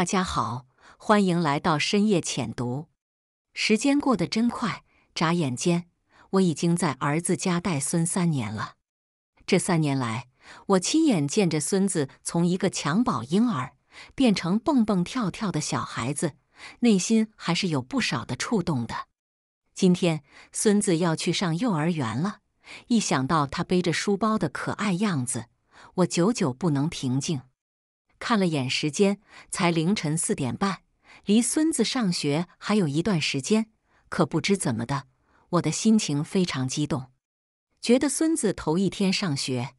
大家好，欢迎来到深夜浅读。时间过得真快，眨眼间我已经在儿子家带孙三年了。这三年来，我亲眼见着孙子从一个襁褓婴儿变成蹦蹦跳跳的小孩子，内心还是有不少的触动的。今天孙子要去上幼儿园了，一想到他背着书包的可爱样子，我久久不能平静。看了眼时间，才凌晨四点半，离孙子上学还有一段时间。可不知怎么的，我的心情非常激动，觉得孙子头一天上学，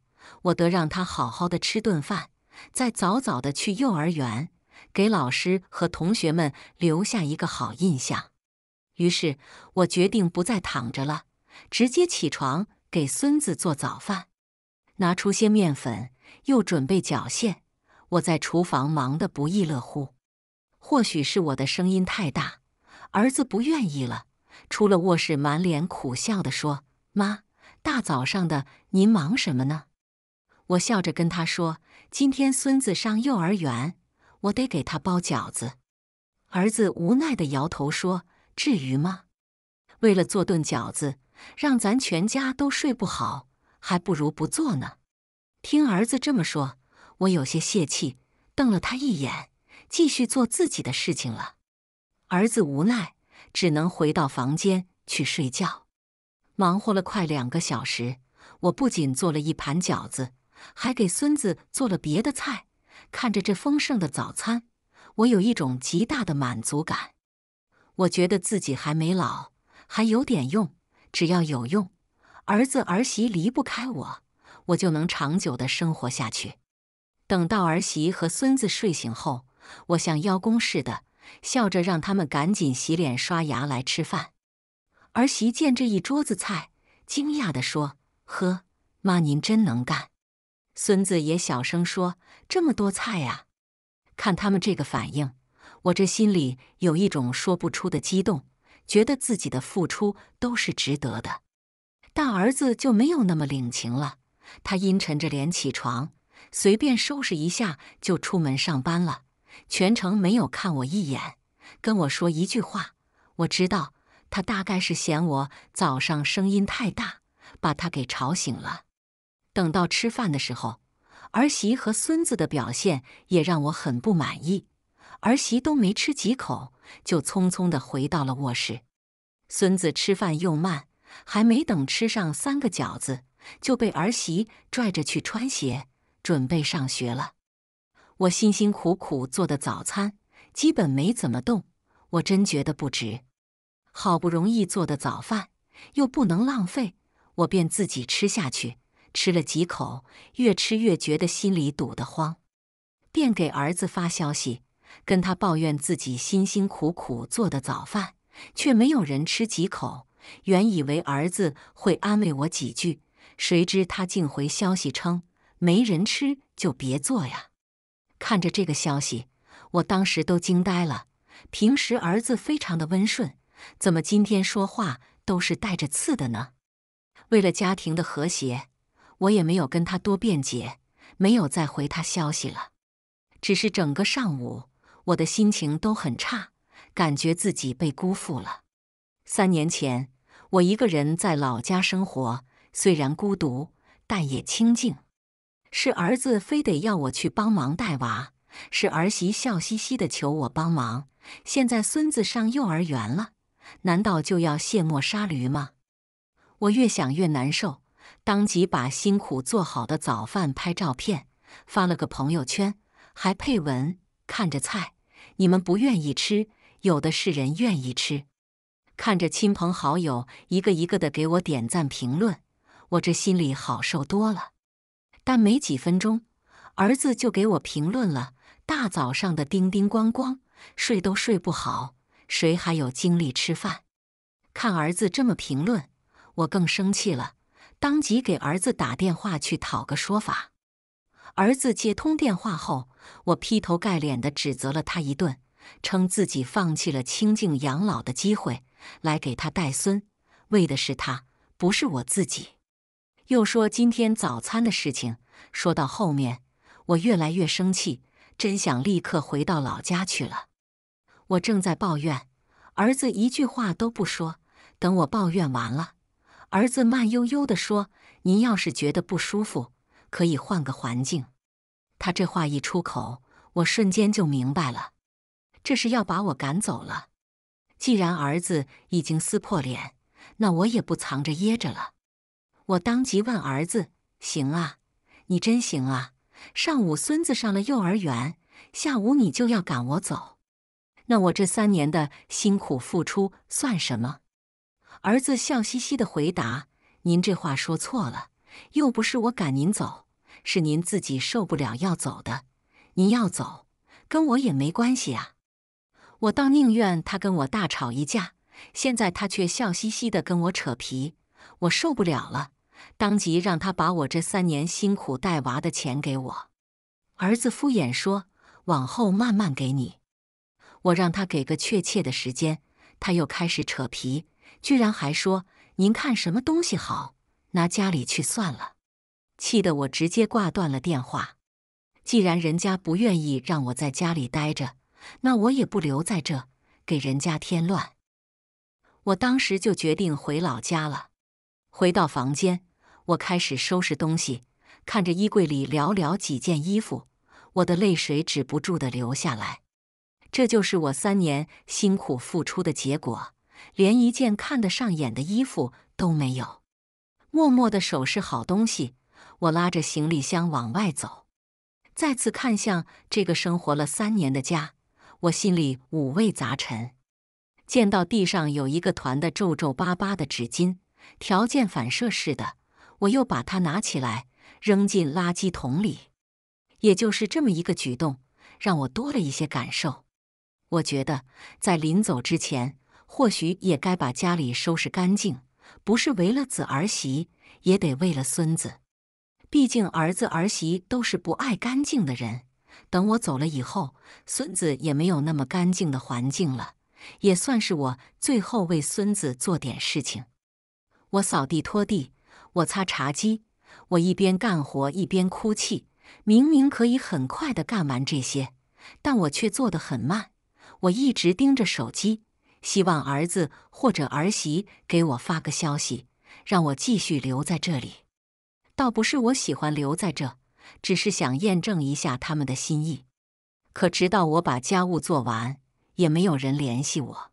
我得让他好好的吃顿饭，再早早的去幼儿园，给老师和同学们留下一个好印象。于是，我决定不再躺着了，直接起床给孙子做早饭。拿出些面粉，又准备绞馅。我在厨房忙得不亦乐乎，或许是我的声音太大，儿子不愿意了，出了卧室，满脸苦笑的说：“妈，大早上的您忙什么呢？”我笑着跟他说：“今天孙子上幼儿园，我得给他包饺子。”儿子无奈的摇头说：“至于吗？为了做顿饺子，让咱全家都睡不好，还不如不做呢。”听儿子这么说。我有些泄气，瞪了他一眼，继续做自己的事情了。儿子无奈，只能回到房间去睡觉。忙活了快两个小时，我不仅做了一盘饺子，还给孙子做了别的菜。看着这丰盛的早餐，我有一种极大的满足感。我觉得自己还没老，还有点用。只要有用，儿子儿媳离不开我，我就能长久的生活下去。等到儿媳和孙子睡醒后，我像邀功似的笑着让他们赶紧洗脸刷牙来吃饭。儿媳见这一桌子菜，惊讶地说：“呵，妈您真能干。”孙子也小声说：“这么多菜呀！”看他们这个反应，我这心里有一种说不出的激动，觉得自己的付出都是值得的。大儿子就没有那么领情了，他阴沉着脸起床。随便收拾一下就出门上班了，全程没有看我一眼，跟我说一句话。我知道他大概是嫌我早上声音太大，把他给吵醒了。等到吃饭的时候，儿媳和孙子的表现也让我很不满意。儿媳都没吃几口，就匆匆地回到了卧室。孙子吃饭又慢，还没等吃上三个饺子，就被儿媳拽着去穿鞋。准备上学了，我辛辛苦苦做的早餐基本没怎么动，我真觉得不值。好不容易做的早饭又不能浪费，我便自己吃下去。吃了几口，越吃越觉得心里堵得慌，便给儿子发消息，跟他抱怨自己辛辛苦苦做的早饭却没有人吃几口。原以为儿子会安慰我几句，谁知他竟回消息称。没人吃就别做呀！看着这个消息，我当时都惊呆了。平时儿子非常的温顺，怎么今天说话都是带着刺的呢？为了家庭的和谐，我也没有跟他多辩解，没有再回他消息了。只是整个上午，我的心情都很差，感觉自己被辜负了。三年前，我一个人在老家生活，虽然孤独，但也清静。是儿子非得要我去帮忙带娃，是儿媳笑嘻嘻的求我帮忙。现在孙子上幼儿园了，难道就要卸磨杀驴吗？我越想越难受，当即把辛苦做好的早饭拍照片，发了个朋友圈，还配文：看着菜，你们不愿意吃，有的是人愿意吃。看着亲朋好友一个一个的给我点赞评论，我这心里好受多了。但没几分钟，儿子就给我评论了：“大早上的叮叮咣咣，睡都睡不好，谁还有精力吃饭？”看儿子这么评论，我更生气了，当即给儿子打电话去讨个说法。儿子接通电话后，我劈头盖脸地指责了他一顿，称自己放弃了清静养老的机会来给他带孙，为的是他，不是我自己。又说今天早餐的事情，说到后面，我越来越生气，真想立刻回到老家去了。我正在抱怨，儿子一句话都不说。等我抱怨完了，儿子慢悠悠地说：“您要是觉得不舒服，可以换个环境。”他这话一出口，我瞬间就明白了，这是要把我赶走了。既然儿子已经撕破脸，那我也不藏着掖着了。我当即问儿子：“行啊，你真行啊！上午孙子上了幼儿园，下午你就要赶我走，那我这三年的辛苦付出算什么？”儿子笑嘻嘻的回答：“您这话说错了，又不是我赶您走，是您自己受不了要走的。您要走，跟我也没关系啊。我倒宁愿他跟我大吵一架，现在他却笑嘻嘻的跟我扯皮，我受不了了。”当即让他把我这三年辛苦带娃的钱给我，儿子敷衍说：“往后慢慢给你。”我让他给个确切的时间，他又开始扯皮，居然还说：“您看什么东西好，拿家里去算了。”气得我直接挂断了电话。既然人家不愿意让我在家里待着，那我也不留在这，给人家添乱。我当时就决定回老家了。回到房间。我开始收拾东西，看着衣柜里寥寥几件衣服，我的泪水止不住的流下来。这就是我三年辛苦付出的结果，连一件看得上眼的衣服都没有。默默的收拾好东西，我拉着行李箱往外走。再次看向这个生活了三年的家，我心里五味杂陈。见到地上有一个团的皱皱巴巴的纸巾，条件反射似的。我又把它拿起来，扔进垃圾桶里。也就是这么一个举动，让我多了一些感受。我觉得在临走之前，或许也该把家里收拾干净，不是为了子儿媳，也得为了孙子。毕竟儿子儿媳都是不爱干净的人，等我走了以后，孙子也没有那么干净的环境了，也算是我最后为孙子做点事情。我扫地拖地。我擦茶几，我一边干活一边哭泣。明明可以很快的干完这些，但我却做得很慢。我一直盯着手机，希望儿子或者儿媳给我发个消息，让我继续留在这里。倒不是我喜欢留在这，只是想验证一下他们的心意。可直到我把家务做完，也没有人联系我。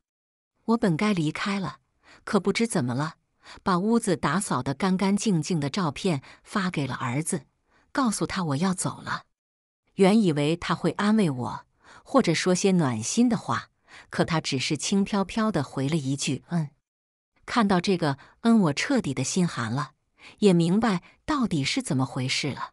我本该离开了，可不知怎么了。把屋子打扫得干干净净的照片发给了儿子，告诉他我要走了。原以为他会安慰我，或者说些暖心的话，可他只是轻飘飘地回了一句“嗯”。看到这个“嗯”，我彻底的心寒了，也明白到底是怎么回事了。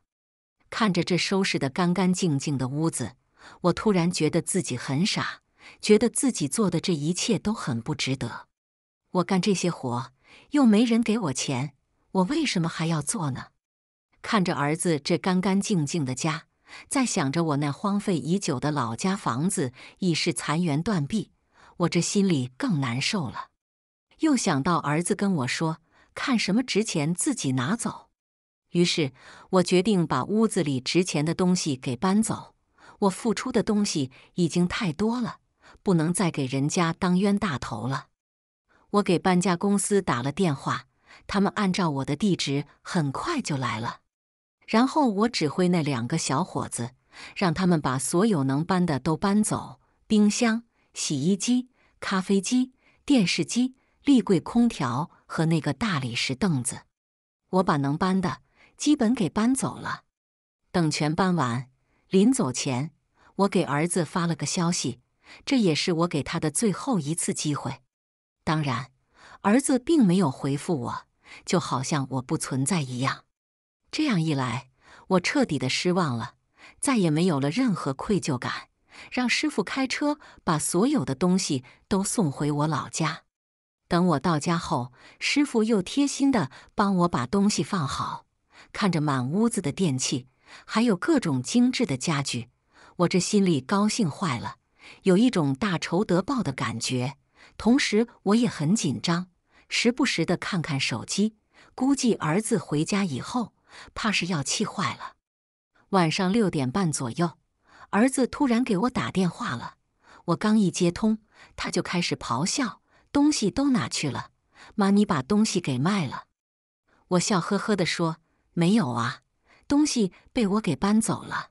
看着这收拾得干干净净的屋子，我突然觉得自己很傻，觉得自己做的这一切都很不值得。我干这些活。又没人给我钱，我为什么还要做呢？看着儿子这干干净净的家，在想着我那荒废已久的老家房子已是残垣断壁，我这心里更难受了。又想到儿子跟我说：“看什么值钱，自己拿走。”于是，我决定把屋子里值钱的东西给搬走。我付出的东西已经太多了，不能再给人家当冤大头了。我给搬家公司打了电话，他们按照我的地址很快就来了。然后我指挥那两个小伙子，让他们把所有能搬的都搬走，冰箱、洗衣机、咖啡机、电视机、立柜、空调和那个大理石凳子。我把能搬的基本给搬走了。等全搬完，临走前，我给儿子发了个消息，这也是我给他的最后一次机会。当然，儿子并没有回复我，就好像我不存在一样。这样一来，我彻底的失望了，再也没有了任何愧疚感。让师傅开车把所有的东西都送回我老家。等我到家后，师傅又贴心的帮我把东西放好。看着满屋子的电器，还有各种精致的家具，我这心里高兴坏了，有一种大仇得报的感觉。同时，我也很紧张，时不时的看看手机。估计儿子回家以后，怕是要气坏了。晚上六点半左右，儿子突然给我打电话了。我刚一接通，他就开始咆哮：“东西都哪去了？妈，你把东西给卖了！”我笑呵呵的说：“没有啊，东西被我给搬走了。”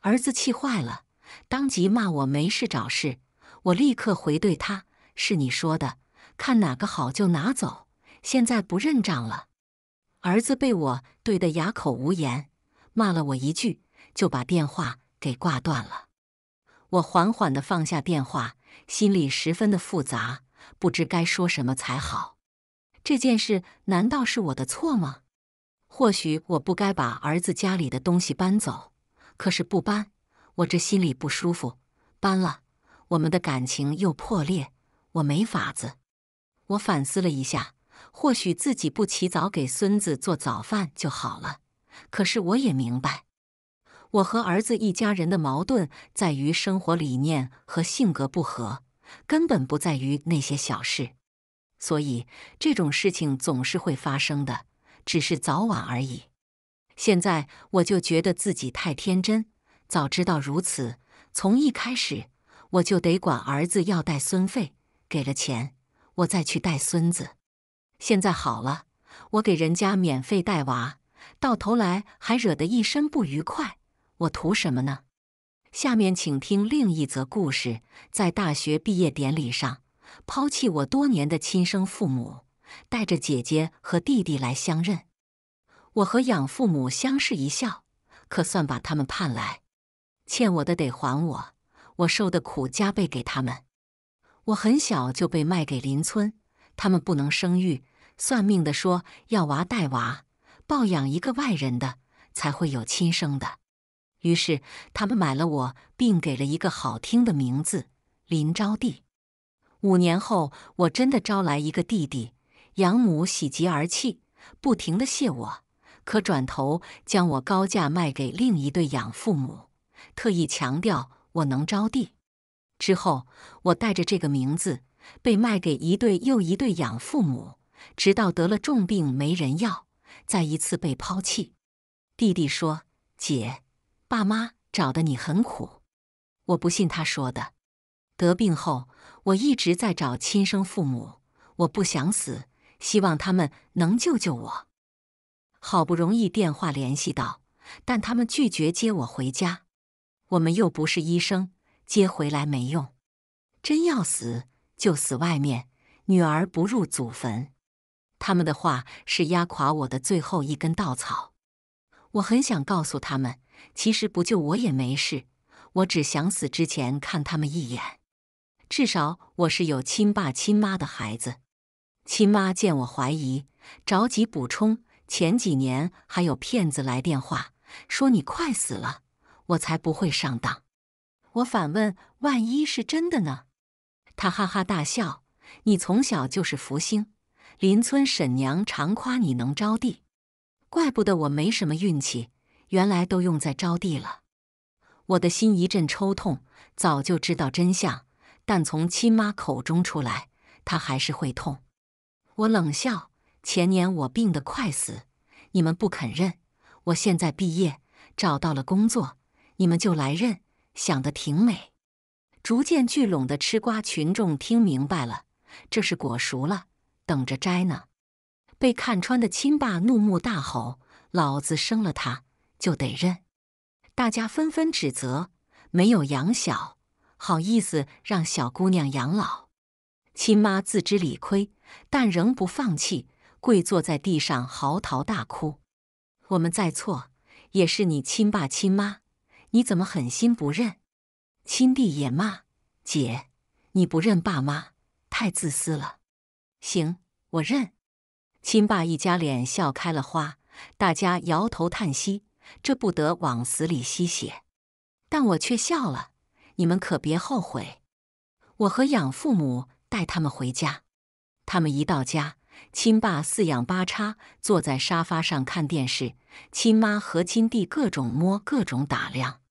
儿子气坏了，当即骂我没事找事。我立刻回怼他。是你说的，看哪个好就拿走。现在不认账了，儿子被我怼得哑口无言，骂了我一句，就把电话给挂断了。我缓缓的放下电话，心里十分的复杂，不知该说什么才好。这件事难道是我的错吗？或许我不该把儿子家里的东西搬走，可是不搬，我这心里不舒服；搬了，我们的感情又破裂。我没法子，我反思了一下，或许自己不起早给孙子做早饭就好了。可是我也明白，我和儿子一家人的矛盾在于生活理念和性格不合，根本不在于那些小事。所以这种事情总是会发生的，只是早晚而已。现在我就觉得自己太天真，早知道如此，从一开始我就得管儿子要带孙费。给了钱，我再去带孙子。现在好了，我给人家免费带娃，到头来还惹得一身不愉快。我图什么呢？下面请听另一则故事：在大学毕业典礼上，抛弃我多年的亲生父母带着姐姐和弟弟来相认。我和养父母相视一笑，可算把他们盼来。欠我的得还我，我受的苦加倍给他们。我很小就被卖给邻村，他们不能生育。算命的说要娃带娃，抱养一个外人的才会有亲生的。于是他们买了我，并给了一个好听的名字林招娣。五年后，我真的招来一个弟弟，养母喜极而泣，不停的谢我。可转头将我高价卖给另一对养父母，特意强调我能招弟。之后，我带着这个名字被卖给一对又一对养父母，直到得了重病没人要，再一次被抛弃。弟弟说：“姐，爸妈找的你很苦。”我不信他说的。得病后，我一直在找亲生父母，我不想死，希望他们能救救我。好不容易电话联系到，但他们拒绝接我回家。我们又不是医生。接回来没用，真要死就死外面。女儿不入祖坟。他们的话是压垮我的最后一根稻草。我很想告诉他们，其实不救我也没事。我只想死之前看他们一眼。至少我是有亲爸亲妈的孩子。亲妈见我怀疑，着急补充：前几年还有骗子来电话说你快死了，我才不会上当。我反问：“万一是真的呢？”他哈哈大笑：“你从小就是福星，邻村婶娘常夸你能招娣，怪不得我没什么运气，原来都用在招娣了。”我的心一阵抽痛。早就知道真相，但从亲妈口中出来，她还是会痛。我冷笑：“前年我病得快死，你们不肯认；我现在毕业，找到了工作，你们就来认。”想得挺美，逐渐聚拢的吃瓜群众听明白了，这是果熟了，等着摘呢。被看穿的亲爸怒目大吼：“老子生了他就得认！”大家纷纷指责：“没有养小，好意思让小姑娘养老？”亲妈自知理亏，但仍不放弃，跪坐在地上嚎啕大哭：“我们再错，也是你亲爸亲妈。”你怎么狠心不认？亲弟也骂姐：“你不认爸妈，太自私了。”行，我认。亲爸一家脸笑开了花，大家摇头叹息：“这不得往死里吸血？”但我却笑了。你们可别后悔。我和养父母带他们回家。他们一到家，亲爸四仰八叉坐在沙发上看电视，亲妈和亲弟各种摸，各种打量。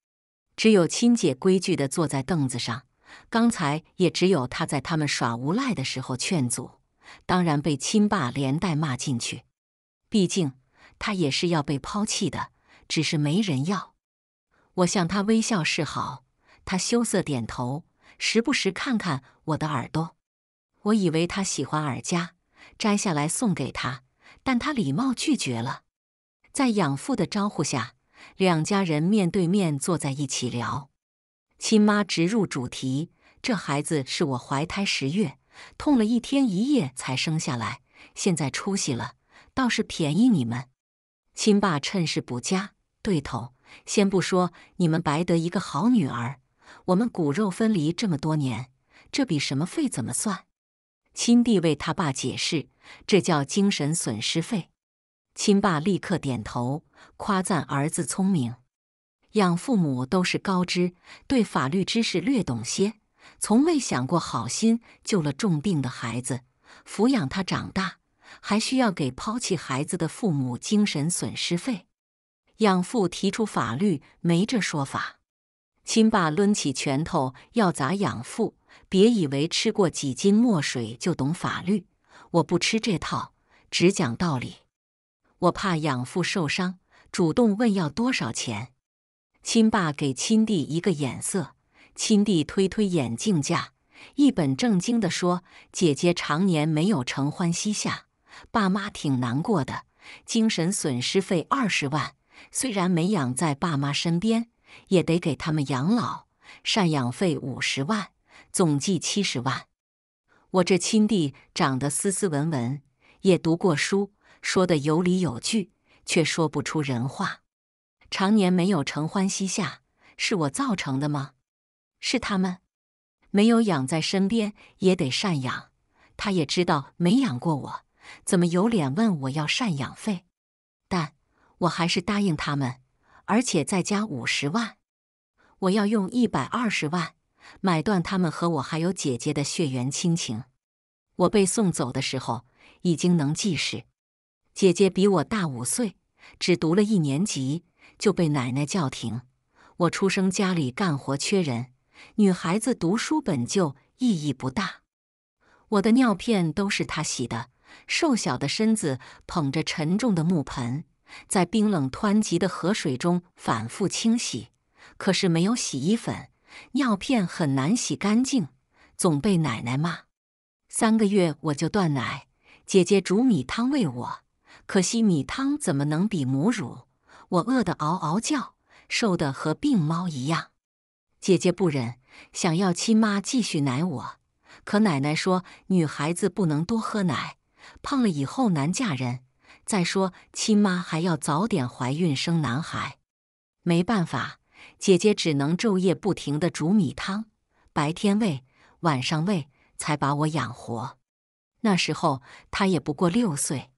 只有亲姐规矩地坐在凳子上，刚才也只有她在他们耍无赖的时候劝阻，当然被亲爸连带骂进去。毕竟他也是要被抛弃的，只是没人要。我向他微笑示好，他羞涩点头，时不时看看我的耳朵。我以为他喜欢耳夹，摘下来送给他，但他礼貌拒绝了。在养父的招呼下。两家人面对面坐在一起聊，亲妈直入主题：“这孩子是我怀胎十月，痛了一天一夜才生下来，现在出息了，倒是便宜你们。”亲爸趁势补家：“对头，先不说你们白得一个好女儿，我们骨肉分离这么多年，这比什么费怎么算？”亲弟为他爸解释：“这叫精神损失费。”亲爸立刻点头，夸赞儿子聪明。养父母都是高知，对法律知识略懂些，从未想过好心救了重病的孩子，抚养他长大，还需要给抛弃孩子的父母精神损失费。养父提出法律没这说法，亲爸抡起拳头要砸养父，别以为吃过几斤墨水就懂法律，我不吃这套，只讲道理。我怕养父受伤，主动问要多少钱。亲爸给亲弟一个眼色，亲弟推推眼镜架，一本正经地说：“姐姐常年没有承欢膝下，爸妈挺难过的，精神损失费二十万。虽然没养在爸妈身边，也得给他们养老赡养费五十万，总计七十万。”我这亲弟长得斯斯文文，也读过书。说的有理有据，却说不出人话。常年没有承欢膝下，是我造成的吗？是他们没有养在身边，也得赡养。他也知道没养过我，怎么有脸问我要赡养费？但我还是答应他们，而且再加五十万。我要用一百二十万买断他们和我还有姐姐的血缘亲情。我被送走的时候，已经能记事。姐姐比我大五岁，只读了一年级就被奶奶叫停。我出生家里干活缺人，女孩子读书本就意义不大。我的尿片都是她洗的，瘦小的身子捧着沉重的木盆，在冰冷湍急的河水中反复清洗。可是没有洗衣粉，尿片很难洗干净，总被奶奶骂。三个月我就断奶，姐姐煮米汤喂我。可惜米汤怎么能比母乳？我饿得嗷嗷叫，瘦得和病猫一样。姐姐不忍，想要亲妈继续奶我，可奶奶说女孩子不能多喝奶，胖了以后难嫁人。再说亲妈还要早点怀孕生男孩。没办法，姐姐只能昼夜不停的煮米汤，白天喂，晚上喂，才把我养活。那时候她也不过六岁。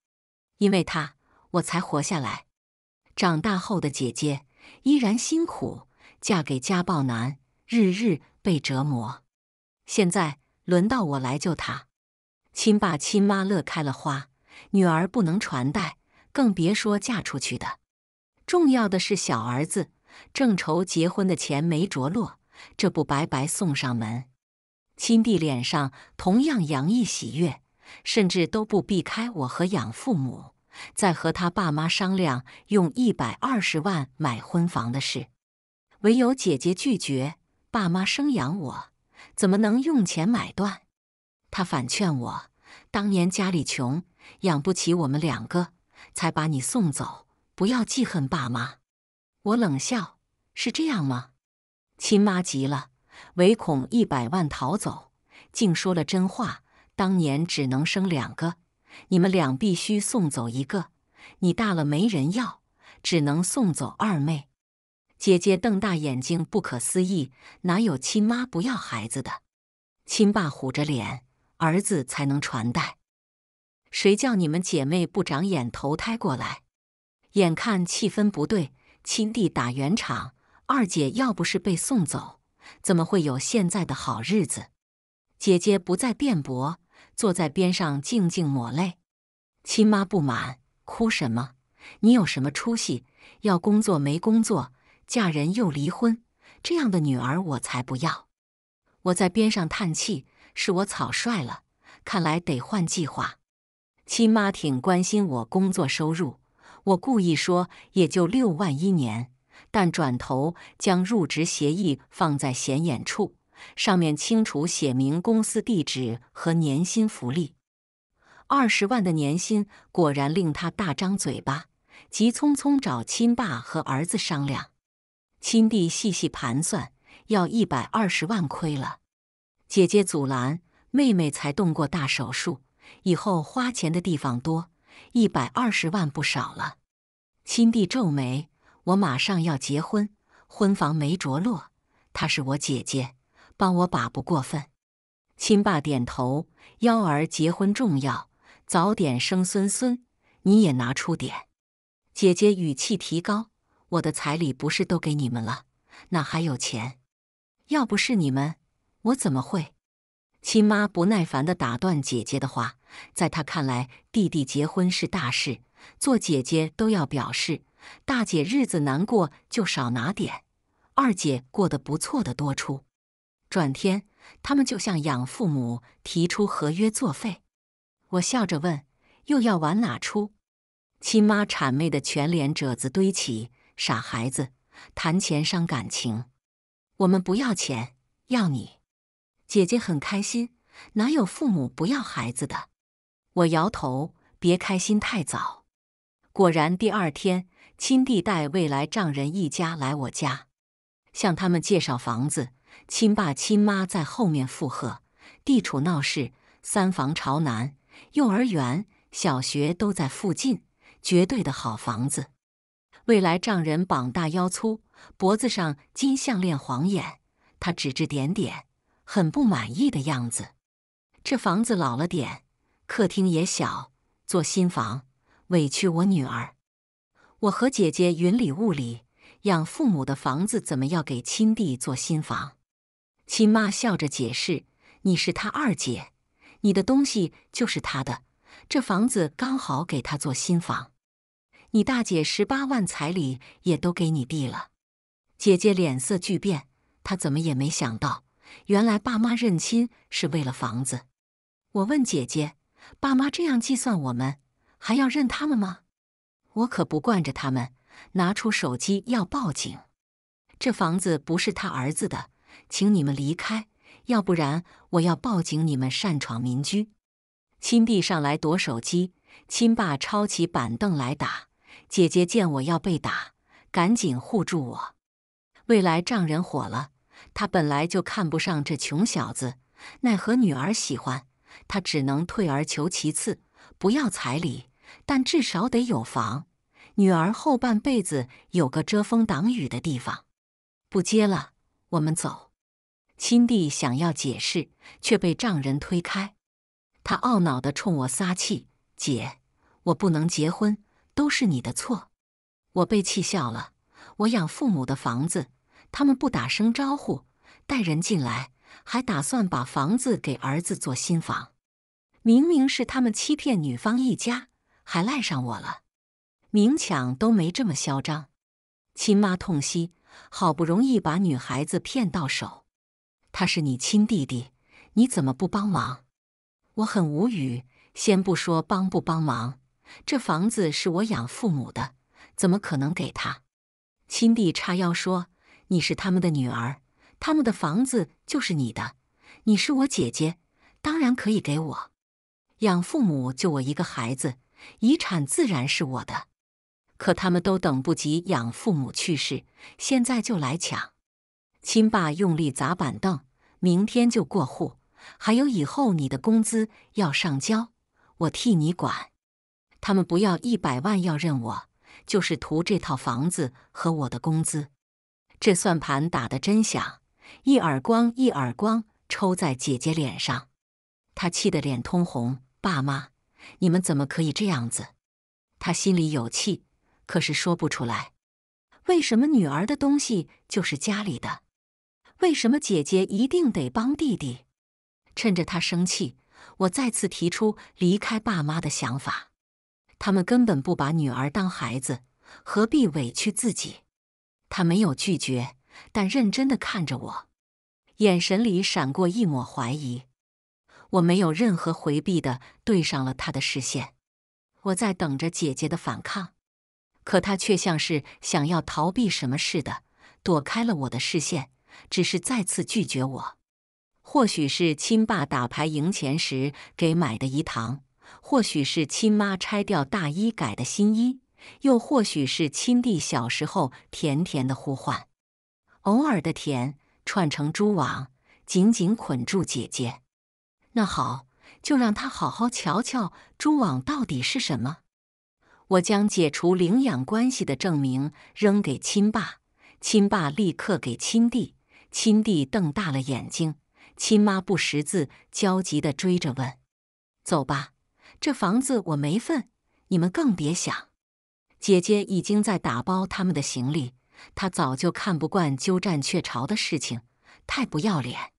因为他，我才活下来。长大后的姐姐依然辛苦，嫁给家暴男，日日被折磨。现在轮到我来救她。亲爸亲妈乐开了花，女儿不能传代，更别说嫁出去的。重要的是小儿子，正愁结婚的钱没着落，这不白白送上门。亲弟脸上同样洋溢喜悦。甚至都不避开我和养父母，在和他爸妈商量用一百二十万买婚房的事，唯有姐姐拒绝。爸妈生养我，怎么能用钱买断？他反劝我，当年家里穷，养不起我们两个，才把你送走。不要记恨爸妈。我冷笑：“是这样吗？”亲妈急了，唯恐一百万逃走，竟说了真话。当年只能生两个，你们俩必须送走一个。你大了没人要，只能送走二妹。姐姐瞪大眼睛，不可思议：哪有亲妈不要孩子的？亲爸虎着脸，儿子才能传代。谁叫你们姐妹不长眼投胎过来？眼看气氛不对，亲弟打圆场：二姐要不是被送走，怎么会有现在的好日子？姐姐不再辩驳。坐在边上静静抹泪，亲妈不满，哭什么？你有什么出息？要工作没工作，嫁人又离婚，这样的女儿我才不要！我在边上叹气，是我草率了，看来得换计划。亲妈挺关心我工作收入，我故意说也就六万一年，但转头将入职协议放在显眼处。上面清楚写明公司地址和年薪福利，二十万的年薪果然令他大张嘴巴，急匆匆找亲爸和儿子商量。亲弟细细盘算，要一百二十万，亏了。姐姐阻拦，妹妹才动过大手术，以后花钱的地方多，一百二十万不少了。亲弟皱眉：“我马上要结婚，婚房没着落，她是我姐姐。”帮我把不过分，亲爸点头。幺儿结婚重要，早点生孙孙，你也拿出点。姐姐语气提高，我的彩礼不是都给你们了，哪还有钱？要不是你们，我怎么会？亲妈不耐烦地打断姐姐的话，在她看来，弟弟结婚是大事，做姐姐都要表示。大姐日子难过就少拿点，二姐过得不错的多出。转天，他们就向养父母提出合约作废。我笑着问：“又要玩哪出？”亲妈谄媚的全脸褶子堆起：“傻孩子，谈钱伤感情，我们不要钱，要你姐姐很开心。哪有父母不要孩子的？”我摇头：“别开心太早。”果然，第二天，亲弟带未来丈人一家来我家，向他们介绍房子。亲爸亲妈在后面附和。地处闹市，三房朝南，幼儿园、小学都在附近，绝对的好房子。未来丈人膀大腰粗，脖子上金项链晃眼，他指指点点，很不满意的样子。这房子老了点，客厅也小，做新房，委屈我女儿。我和姐姐云里雾里，养父母的房子怎么要给亲弟做新房？亲妈笑着解释：“你是他二姐，你的东西就是他的，这房子刚好给他做新房。你大姐十八万彩礼也都给你弟了。”姐姐脸色巨变，她怎么也没想到，原来爸妈认亲是为了房子。我问姐姐：“爸妈这样计算我们，还要认他们吗？”我可不惯着他们，拿出手机要报警。这房子不是他儿子的。请你们离开，要不然我要报警！你们擅闯民居。亲弟上来夺手机，亲爸抄起板凳来打。姐姐见我要被打，赶紧护住我。未来丈人火了，他本来就看不上这穷小子，奈何女儿喜欢，他只能退而求其次，不要彩礼，但至少得有房，女儿后半辈子有个遮风挡雨的地方。不接了，我们走。亲弟想要解释，却被丈人推开。他懊恼的冲我撒气：“姐，我不能结婚，都是你的错。”我被气笑了。我养父母的房子，他们不打声招呼带人进来，还打算把房子给儿子做新房。明明是他们欺骗女方一家，还赖上我了。明抢都没这么嚣张。亲妈痛惜，好不容易把女孩子骗到手。他是你亲弟弟，你怎么不帮忙？我很无语。先不说帮不帮忙，这房子是我养父母的，怎么可能给他？亲弟叉腰说：“你是他们的女儿，他们的房子就是你的。你是我姐姐，当然可以给我。养父母就我一个孩子，遗产自然是我的。可他们都等不及养父母去世，现在就来抢。”亲爸用力砸板凳，明天就过户。还有以后你的工资要上交，我替你管。他们不要一百万，要认我，就是图这套房子和我的工资。这算盘打得真响！一耳光一耳光抽在姐姐脸上，她气得脸通红。爸妈，你们怎么可以这样子？她心里有气，可是说不出来。为什么女儿的东西就是家里的？为什么姐姐一定得帮弟弟？趁着他生气，我再次提出离开爸妈的想法。他们根本不把女儿当孩子，何必委屈自己？他没有拒绝，但认真的看着我，眼神里闪过一抹怀疑。我没有任何回避的对上了他的视线。我在等着姐姐的反抗，可他却像是想要逃避什么似的，躲开了我的视线。只是再次拒绝我，或许是亲爸打牌赢钱时给买的饴糖，或许是亲妈拆掉大衣改的新衣，又或许是亲弟小时候甜甜的呼唤。偶尔的甜串成蛛网，紧紧捆住姐姐。那好，就让他好好瞧瞧蛛网到底是什么。我将解除领养关系的证明扔给亲爸，亲爸立刻给亲弟。亲弟瞪大了眼睛，亲妈不识字，焦急的追着问：“走吧，这房子我没份，你们更别想。”姐姐已经在打包他们的行李，她早就看不惯鸠占鹊巢的事情，太不要脸。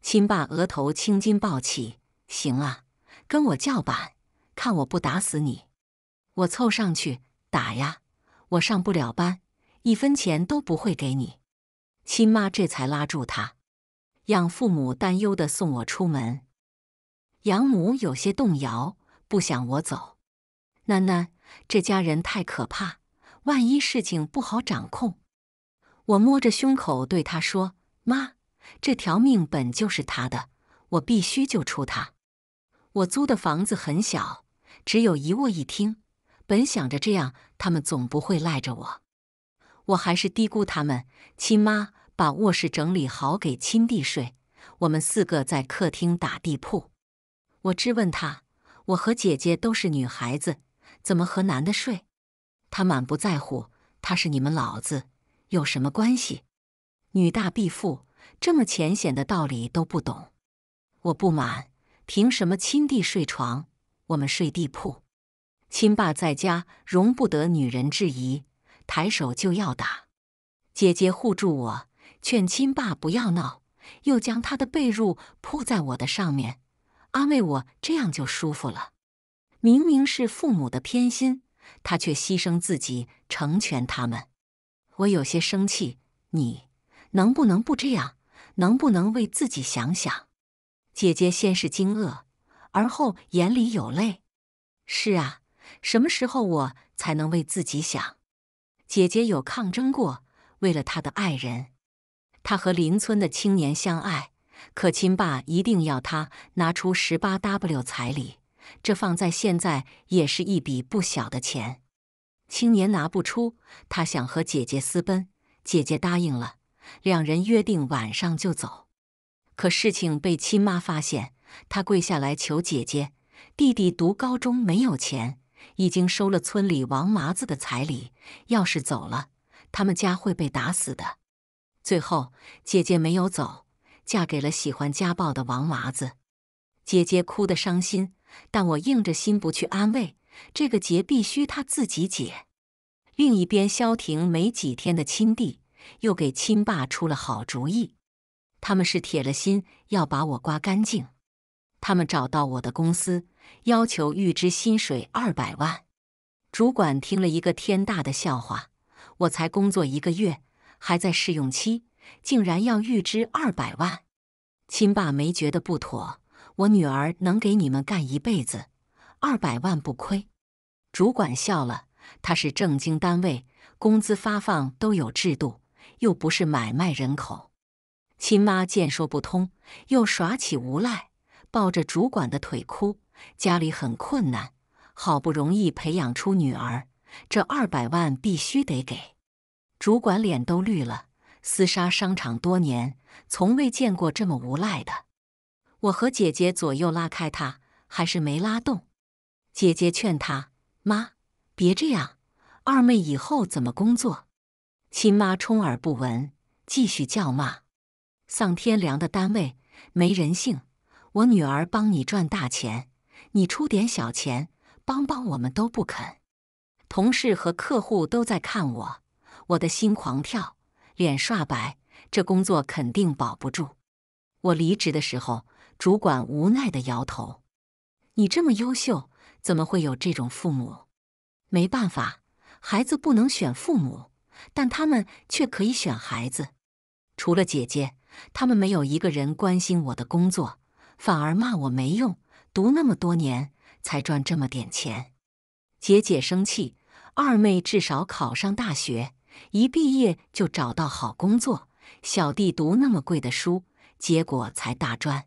亲爸额头青筋暴起：“行啊，跟我叫板，看我不打死你！”我凑上去：“打呀，我上不了班，一分钱都不会给你。”亲妈这才拉住他，养父母担忧的送我出门。养母有些动摇，不想我走。囡囡，这家人太可怕，万一事情不好掌控。我摸着胸口对他说：“妈，这条命本就是他的，我必须救出他。”我租的房子很小，只有一卧一厅，本想着这样他们总不会赖着我。我还是低估他们。亲妈把卧室整理好给亲弟睡，我们四个在客厅打地铺。我质问他：“我和姐姐都是女孩子，怎么和男的睡？”他满不在乎：“他是你们老子，有什么关系？女大必父，这么浅显的道理都不懂。”我不满：“凭什么亲弟睡床，我们睡地铺？亲爸在家容不得女人质疑。”抬手就要打，姐姐护住我，劝亲爸不要闹，又将他的被褥铺在我的上面，安慰我这样就舒服了。明明是父母的偏心，他却牺牲自己成全他们。我有些生气，你能不能不这样？能不能为自己想想？姐姐先是惊愕，而后眼里有泪。是啊，什么时候我才能为自己想？姐姐有抗争过，为了她的爱人，她和邻村的青年相爱。可亲爸一定要她拿出十八 W 彩礼，这放在现在也是一笔不小的钱。青年拿不出，他想和姐姐私奔，姐姐答应了，两人约定晚上就走。可事情被亲妈发现，他跪下来求姐姐，弟弟读高中没有钱。已经收了村里王麻子的彩礼，要是走了，他们家会被打死的。最后，姐姐没有走，嫁给了喜欢家暴的王麻子。姐姐哭得伤心，但我硬着心不去安慰。这个结必须她自己解。另一边，消停没几天的亲弟又给亲爸出了好主意。他们是铁了心要把我刮干净。他们找到我的公司。要求预支薪水二百万，主管听了一个天大的笑话。我才工作一个月，还在试用期，竟然要预支二百万！亲爸没觉得不妥，我女儿能给你们干一辈子，二百万不亏。主管笑了，他是正经单位，工资发放都有制度，又不是买卖人口。亲妈见说不通，又耍起无赖，抱着主管的腿哭。家里很困难，好不容易培养出女儿，这二百万必须得给。主管脸都绿了，厮杀商场多年，从未见过这么无赖的。我和姐姐左右拉开他，还是没拉动。姐姐劝他：“妈，别这样，二妹以后怎么工作？”亲妈充耳不闻，继续叫骂：“丧天良的单位，没人性！我女儿帮你赚大钱。”你出点小钱帮帮我们都不肯，同事和客户都在看我，我的心狂跳，脸刷白，这工作肯定保不住。我离职的时候，主管无奈的摇头：“你这么优秀，怎么会有这种父母？”没办法，孩子不能选父母，但他们却可以选孩子。除了姐姐，他们没有一个人关心我的工作，反而骂我没用。读那么多年才赚这么点钱，姐姐生气。二妹至少考上大学，一毕业就找到好工作。小弟读那么贵的书，结果才大专。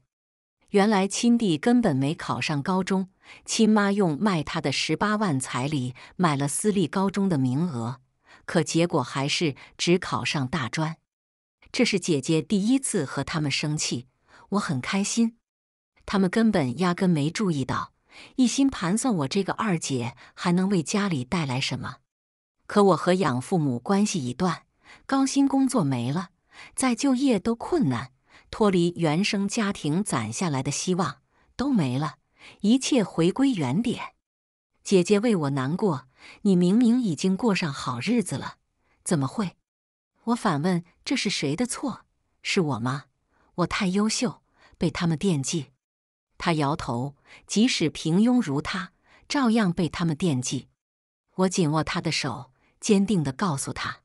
原来亲弟根本没考上高中，亲妈用卖他的十八万彩礼买了私立高中的名额，可结果还是只考上大专。这是姐姐第一次和他们生气，我很开心。他们根本压根没注意到，一心盘算我这个二姐还能为家里带来什么。可我和养父母关系已断，高薪工作没了，再就业都困难，脱离原生家庭攒下来的希望都没了，一切回归原点。姐姐为我难过，你明明已经过上好日子了，怎么会？我反问：这是谁的错？是我吗？我太优秀，被他们惦记。他摇头，即使平庸如他，照样被他们惦记。我紧握他的手，坚定的告诉他：“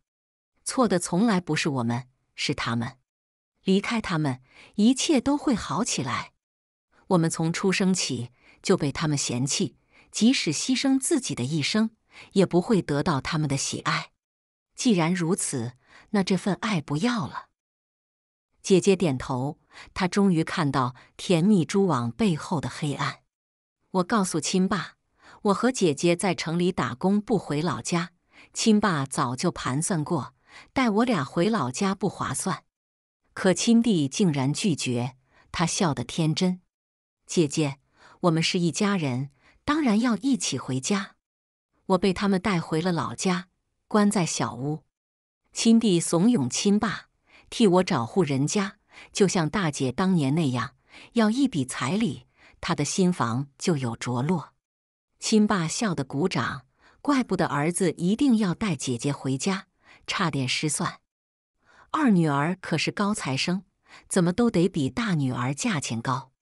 错的从来不是我们，是他们。离开他们，一切都会好起来。我们从出生起就被他们嫌弃，即使牺牲自己的一生，也不会得到他们的喜爱。既然如此，那这份爱不要了。”姐姐点头，她终于看到甜蜜蛛网背后的黑暗。我告诉亲爸，我和姐姐在城里打工，不回老家。亲爸早就盘算过，带我俩回老家不划算。可亲弟竟然拒绝，他笑得天真。姐姐，我们是一家人，当然要一起回家。我被他们带回了老家，关在小屋。亲弟怂恿亲爸。替我找户人家，就像大姐当年那样，要一笔彩礼，她的新房就有着落。亲爸笑得鼓掌，怪不得儿子一定要带姐姐回家，差点失算。二女儿可是高材生，怎么都得比大女儿价钱高。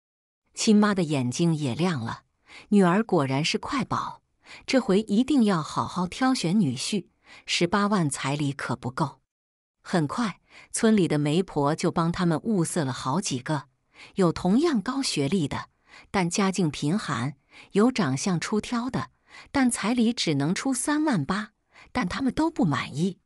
亲妈的眼睛也亮了，女儿果然是快宝，这回一定要好好挑选女婿，十八万彩礼可不够。很快。村里的媒婆就帮他们物色了好几个，有同样高学历的，但家境贫寒；有长相出挑的，但彩礼只能出三万八。但他们都不满意。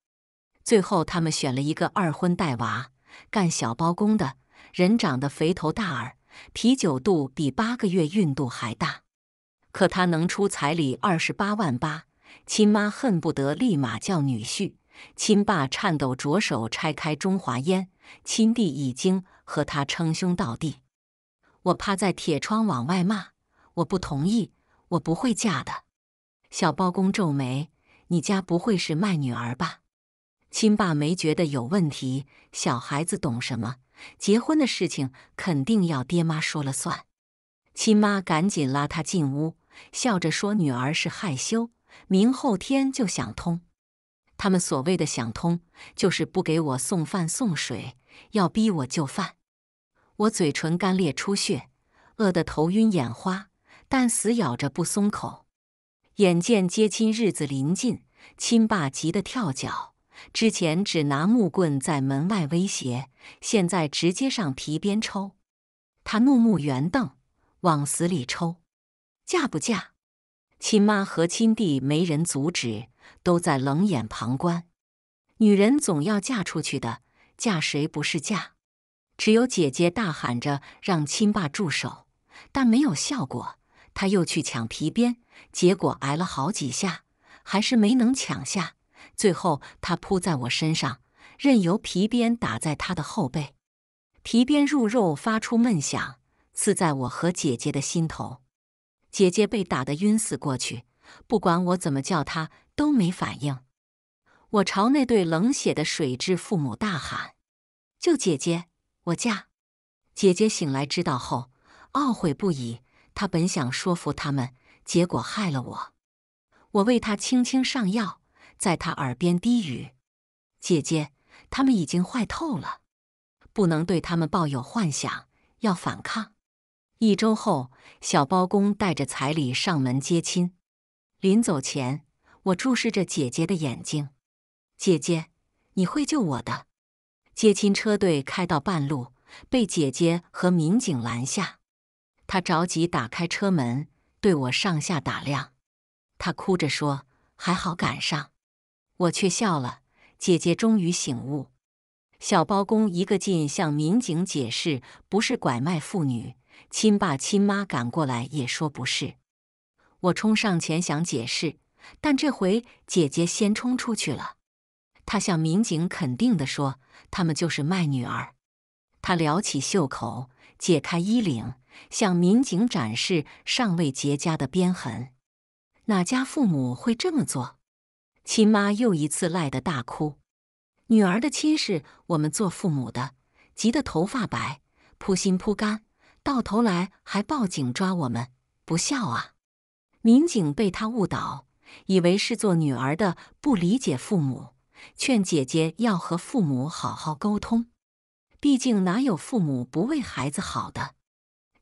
最后，他们选了一个二婚带娃、干小包工的人，长得肥头大耳，啤酒肚比八个月孕肚还大。可他能出彩礼二十八万八，亲妈恨不得立马叫女婿。亲爸颤抖着手拆开中华烟，亲弟已经和他称兄道弟。我趴在铁窗往外骂：“我不同意，我不会嫁的。”小包公皱眉：“你家不会是卖女儿吧？”亲爸没觉得有问题，小孩子懂什么？结婚的事情肯定要爹妈说了算。亲妈赶紧拉他进屋，笑着说：“女儿是害羞，明后天就想通。”他们所谓的想通，就是不给我送饭送水，要逼我就范。我嘴唇干裂出血，饿得头晕眼花，但死咬着不松口。眼见接亲日子临近，亲爸急得跳脚。之前只拿木棍在门外威胁，现在直接上皮鞭抽。他怒目圆瞪，往死里抽。嫁不嫁？亲妈和亲弟没人阻止。都在冷眼旁观。女人总要嫁出去的，嫁谁不是嫁？只有姐姐大喊着让亲爸住手，但没有效果。她又去抢皮鞭，结果挨了好几下，还是没能抢下。最后，她扑在我身上，任由皮鞭打在她的后背，皮鞭入肉，发出闷响，刺在我和姐姐的心头。姐姐被打得晕死过去。不管我怎么叫他都没反应，我朝那对冷血的水蛭父母大喊：“救姐姐！我嫁！”姐姐醒来知道后懊悔不已。她本想说服他们，结果害了我。我为她轻轻上药，在她耳边低语：“姐姐，他们已经坏透了，不能对他们抱有幻想，要反抗。”一周后，小包公带着彩礼上门接亲。临走前，我注视着姐姐的眼睛。姐姐，你会救我的。接亲车队开到半路，被姐姐和民警拦下。他着急打开车门，对我上下打量。他哭着说：“还好赶上。”我却笑了。姐姐终于醒悟。小包公一个劲向民警解释：“不是拐卖妇女，亲爸亲妈赶过来也说不是。”我冲上前想解释，但这回姐姐先冲出去了。她向民警肯定地说：“他们就是卖女儿。”她撩起袖口，解开衣领，向民警展示尚未结痂的鞭痕。哪家父母会这么做？亲妈又一次赖得大哭。女儿的亲事，我们做父母的急得头发白，扑心扑肝，到头来还报警抓我们，不孝啊！民警被他误导，以为是做女儿的不理解父母，劝姐姐要和父母好好沟通。毕竟哪有父母不为孩子好的？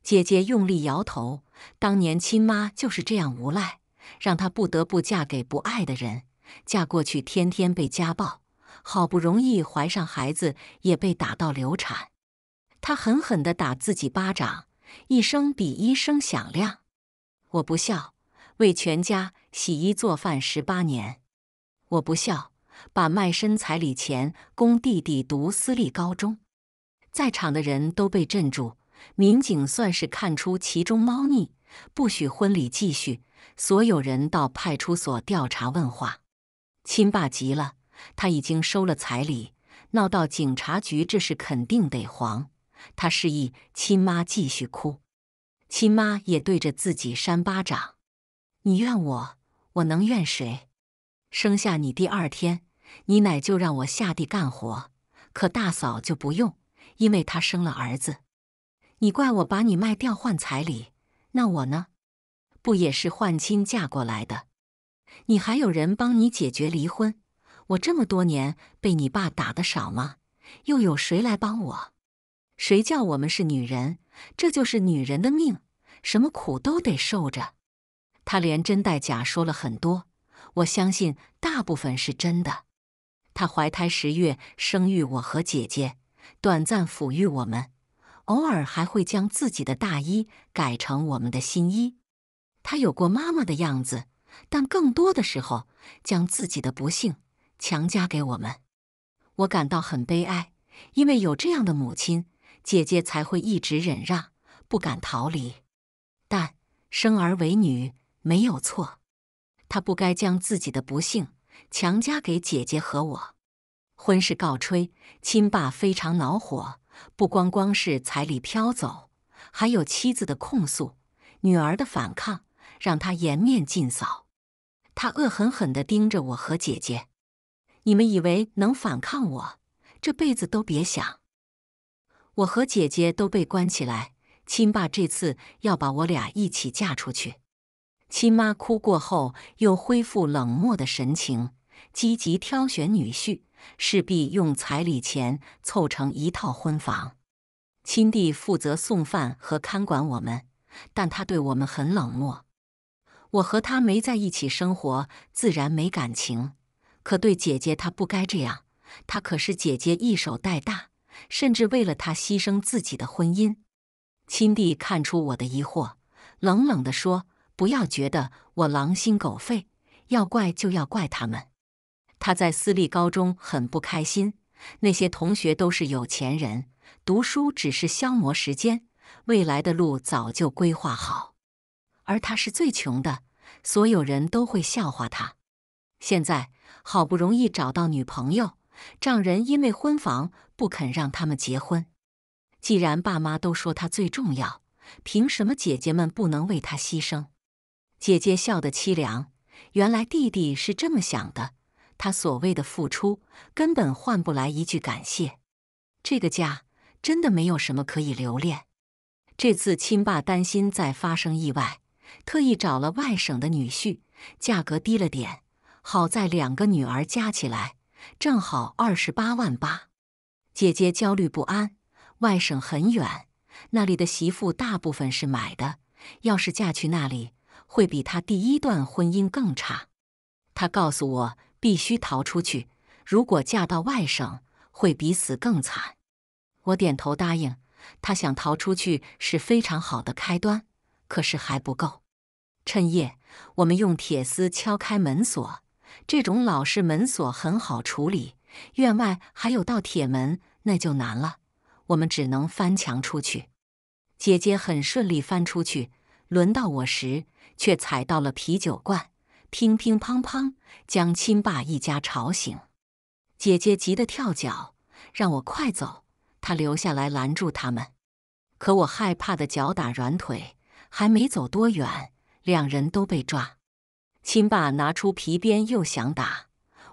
姐姐用力摇头。当年亲妈就是这样无赖，让她不得不嫁给不爱的人，嫁过去天天被家暴，好不容易怀上孩子也被打到流产。她狠狠地打自己巴掌，一声比一声响亮。我不笑。为全家洗衣做饭十八年，我不孝，把卖身彩礼钱供弟弟读私立高中。在场的人都被镇住，民警算是看出其中猫腻，不许婚礼继续。所有人到派出所调查问话。亲爸急了，他已经收了彩礼，闹到警察局，这事肯定得黄。他示意亲妈继续哭，亲妈也对着自己扇巴掌。你怨我，我能怨谁？生下你第二天，你奶就让我下地干活，可大嫂就不用，因为她生了儿子。你怪我把你卖掉换彩礼，那我呢？不也是换亲嫁过来的？你还有人帮你解决离婚，我这么多年被你爸打的少吗？又有谁来帮我？谁叫我们是女人？这就是女人的命，什么苦都得受着。她连真带假说了很多，我相信大部分是真的。她怀胎十月，生育我和姐姐，短暂抚育我们，偶尔还会将自己的大衣改成我们的新衣。她有过妈妈的样子，但更多的时候将自己的不幸强加给我们。我感到很悲哀，因为有这样的母亲，姐姐才会一直忍让，不敢逃离。但生儿为女。没有错，他不该将自己的不幸强加给姐姐和我。婚事告吹，亲爸非常恼火，不光光是彩礼飘走，还有妻子的控诉、女儿的反抗，让他颜面尽扫。他恶狠狠地盯着我和姐姐：“你们以为能反抗我？这辈子都别想！”我和姐姐都被关起来，亲爸这次要把我俩一起嫁出去。亲妈哭过后又恢复冷漠的神情，积极挑选女婿，势必用彩礼钱凑成一套婚房。亲弟负责送饭和看管我们，但他对我们很冷漠。我和他没在一起生活，自然没感情。可对姐姐，他不该这样。他可是姐姐一手带大，甚至为了他牺牲自己的婚姻。亲弟看出我的疑惑，冷冷地说。不要觉得我狼心狗肺，要怪就要怪他们。他在私立高中很不开心，那些同学都是有钱人，读书只是消磨时间，未来的路早就规划好，而他是最穷的，所有人都会笑话他。现在好不容易找到女朋友，丈人因为婚房不肯让他们结婚。既然爸妈都说他最重要，凭什么姐姐们不能为他牺牲？姐姐笑得凄凉，原来弟弟是这么想的。他所谓的付出根本换不来一句感谢，这个家真的没有什么可以留恋。这次亲爸担心再发生意外，特意找了外省的女婿，价格低了点。好在两个女儿加起来正好二十八万八。姐姐焦虑不安，外省很远，那里的媳妇大部分是买的，要是嫁去那里。会比他第一段婚姻更差。他告诉我必须逃出去，如果嫁到外省会比死更惨。我点头答应。他想逃出去是非常好的开端，可是还不够。趁夜，我们用铁丝敲开门锁。这种老式门锁很好处理。院外还有道铁门，那就难了。我们只能翻墙出去。姐姐很顺利翻出去。轮到我时，却踩到了啤酒罐，乒乒乓乓，将亲爸一家吵醒。姐姐急得跳脚，让我快走，她留下来拦住他们。可我害怕的脚打软腿，还没走多远，两人都被抓。亲爸拿出皮鞭又想打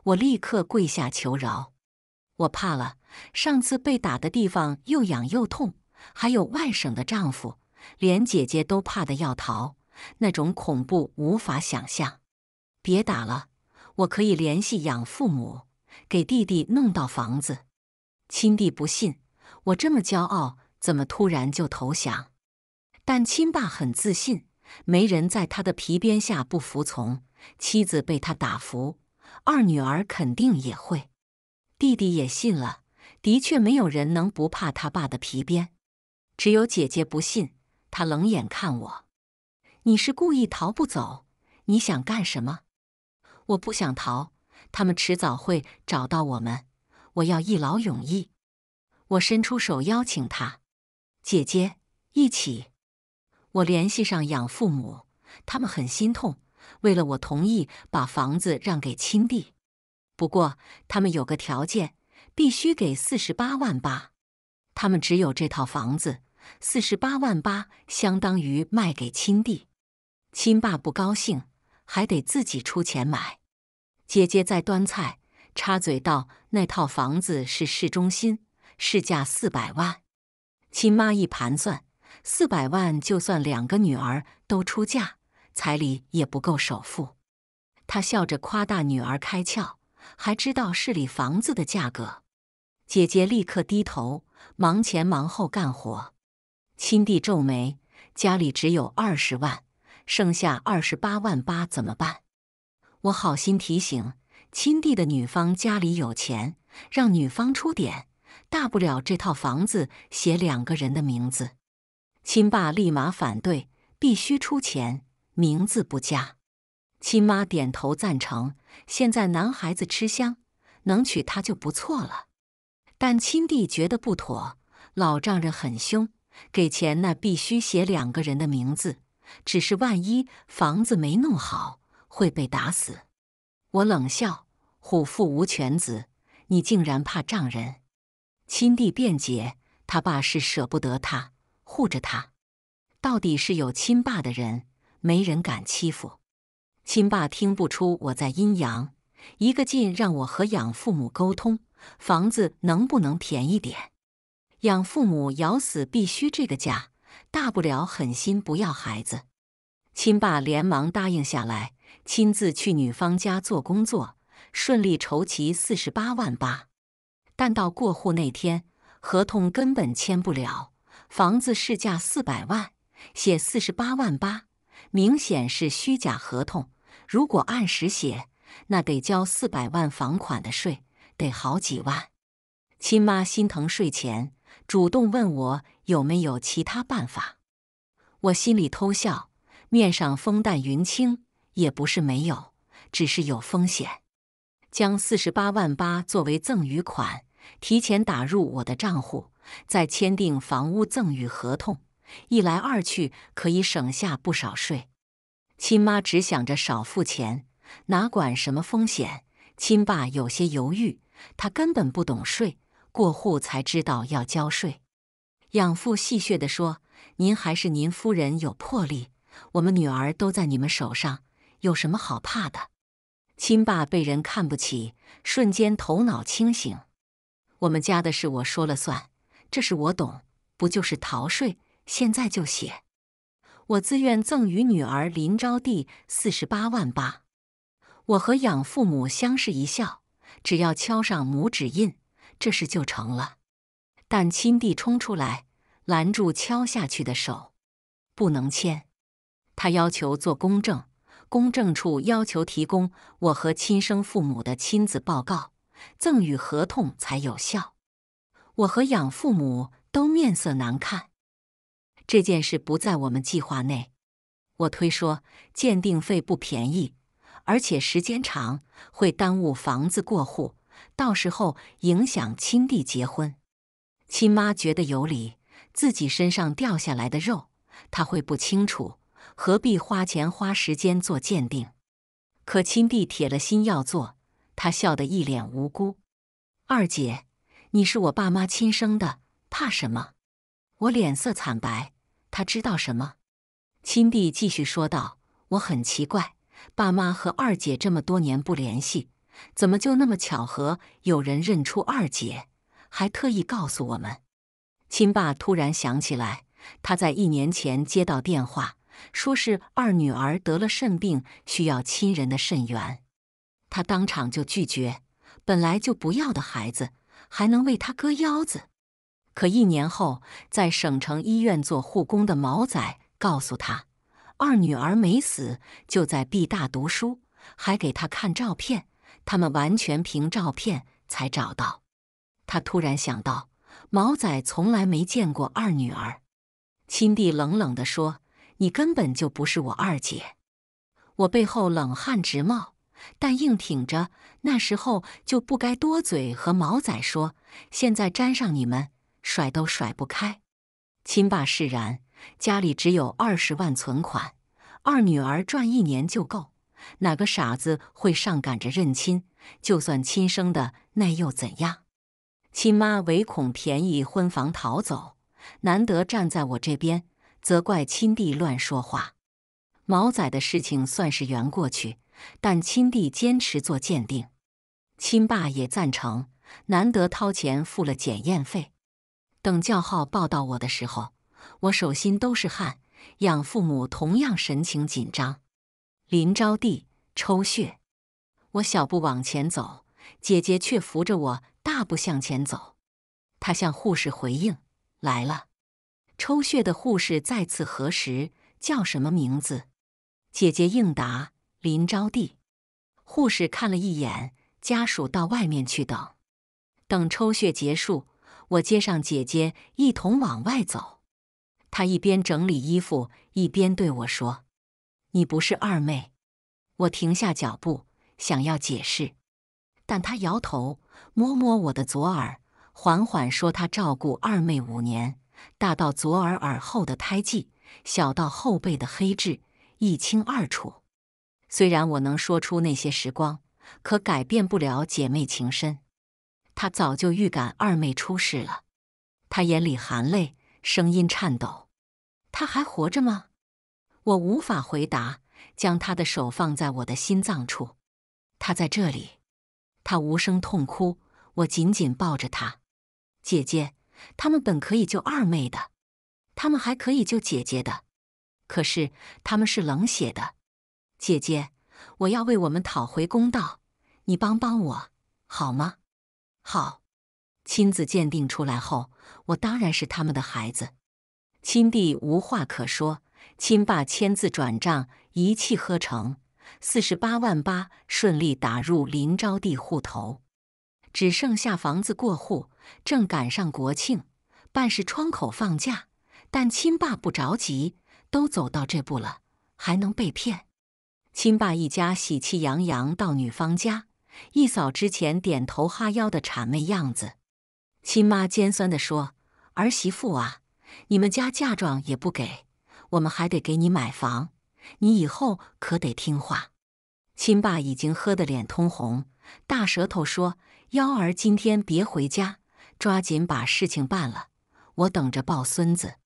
我，立刻跪下求饶。我怕了，上次被打的地方又痒又痛，还有外省的丈夫。连姐姐都怕的要逃，那种恐怖无法想象。别打了，我可以联系养父母，给弟弟弄到房子。亲弟不信，我这么骄傲，怎么突然就投降？但亲爸很自信，没人在他的皮鞭下不服从。妻子被他打服，二女儿肯定也会。弟弟也信了，的确没有人能不怕他爸的皮鞭，只有姐姐不信。他冷眼看我，你是故意逃不走？你想干什么？我不想逃，他们迟早会找到我们。我要一劳永逸。我伸出手邀请他，姐姐一起。我联系上养父母，他们很心痛，为了我同意把房子让给亲弟。不过他们有个条件，必须给四十八万八。他们只有这套房子。四十八万八，相当于卖给亲弟，亲爸不高兴，还得自己出钱买。姐姐在端菜，插嘴道：“那套房子是市中心，市价四百万。”亲妈一盘算，四百万就算两个女儿都出嫁，彩礼也不够首付。她笑着夸大女儿开窍，还知道市里房子的价格。姐姐立刻低头，忙前忙后干活。亲弟皱眉：“家里只有二十万，剩下二十八万八怎么办？”我好心提醒：“亲弟的女方家里有钱，让女方出点，大不了这套房子写两个人的名字。”亲爸立马反对：“必须出钱，名字不加。”亲妈点头赞成：“现在男孩子吃香，能娶她就不错了。”但亲弟觉得不妥，老丈人很凶。给钱那必须写两个人的名字，只是万一房子没弄好会被打死。我冷笑：“虎父无犬子，你竟然怕丈人？”亲弟辩解：“他爸是舍不得他，护着他。到底是有亲爸的人，没人敢欺负。”亲爸听不出我在阴阳，一个劲让我和养父母沟通，房子能不能便宜点？养父母咬死必须这个价，大不了狠心不要孩子。亲爸连忙答应下来，亲自去女方家做工作，顺利筹齐四十八万八。但到过户那天，合同根本签不了。房子市价四百万，写四十八万八，明显是虚假合同。如果按时写，那得交四百万房款的税，得好几万。亲妈心疼税前主动问我有没有其他办法，我心里偷笑，面上风淡云轻。也不是没有，只是有风险。将四十八万八作为赠与款提前打入我的账户，再签订房屋赠与合同，一来二去可以省下不少税。亲妈只想着少付钱，哪管什么风险？亲爸有些犹豫，他根本不懂税。过户才知道要交税，养父戏谑的说：“您还是您夫人有魄力，我们女儿都在你们手上，有什么好怕的？”亲爸被人看不起，瞬间头脑清醒。我们家的事我说了算，这事我懂，不就是逃税？现在就写，我自愿赠与女儿林招娣四十八万八。我和养父母相视一笑，只要敲上拇指印。这事就成了，但亲弟冲出来拦住敲下去的手，不能签。他要求做公证，公证处要求提供我和亲生父母的亲子报告、赠与合同才有效。我和养父母都面色难看。这件事不在我们计划内。我推说鉴定费不便宜，而且时间长，会耽误房子过户。到时候影响亲弟结婚，亲妈觉得有理，自己身上掉下来的肉，他会不清楚，何必花钱花时间做鉴定？可亲弟铁了心要做，他笑得一脸无辜。二姐，你是我爸妈亲生的，怕什么？我脸色惨白，他知道什么？亲弟继续说道：“我很奇怪，爸妈和二姐这么多年不联系。”怎么就那么巧合？有人认出二姐，还特意告诉我们。亲爸突然想起来，他在一年前接到电话，说是二女儿得了肾病，需要亲人的肾源。他当场就拒绝，本来就不要的孩子，还能为他割腰子？可一年后，在省城医院做护工的毛仔告诉他，二女儿没死，就在毕大读书，还给他看照片。他们完全凭照片才找到。他突然想到，毛仔从来没见过二女儿。亲弟冷冷地说：“你根本就不是我二姐。”我背后冷汗直冒，但硬挺着。那时候就不该多嘴和毛仔说。现在沾上你们，甩都甩不开。亲爸释然，家里只有二十万存款，二女儿赚一年就够。哪个傻子会上赶着认亲？就算亲生的，那又怎样？亲妈唯恐便宜婚房逃走，难得站在我这边，责怪亲弟乱说话。毛仔的事情算是圆过去，但亲弟坚持做鉴定，亲爸也赞成，难得掏钱付了检验费。等叫号报到我的时候，我手心都是汗，养父母同样神情紧张。林招娣抽血，我小步往前走，姐姐却扶着我大步向前走。她向护士回应：“来了。”抽血的护士再次核实：“叫什么名字？”姐姐应答：“林招娣。”护士看了一眼家属，到外面去等。等抽血结束，我接上姐姐一同往外走。她一边整理衣服，一边对我说。你不是二妹，我停下脚步，想要解释，但他摇头，摸摸我的左耳，缓缓说：“他照顾二妹五年，大到左耳耳后的胎记，小到后背的黑痣，一清二楚。虽然我能说出那些时光，可改变不了姐妹情深。他早就预感二妹出事了，他眼里含泪，声音颤抖：他还活着吗？”我无法回答，将他的手放在我的心脏处。他在这里，他无声痛哭。我紧紧抱着他。姐姐，他们本可以救二妹的，他们还可以救姐姐的，可是他们是冷血的。姐姐，我要为我们讨回公道，你帮帮我好吗？好。亲子鉴定出来后，我当然是他们的孩子。亲弟无话可说。亲爸签字转账一气呵成，四十八万八顺利打入林招娣户头，只剩下房子过户。正赶上国庆，办事窗口放假，但亲爸不着急，都走到这步了，还能被骗？亲爸一家喜气洋洋到女方家，一扫之前点头哈腰的谄媚样子。亲妈尖酸地说：“儿媳妇啊，你们家嫁妆也不给。”我们还得给你买房，你以后可得听话。亲爸已经喝得脸通红，大舌头说：“幺儿今天别回家，抓紧把事情办了，我等着抱孙子。”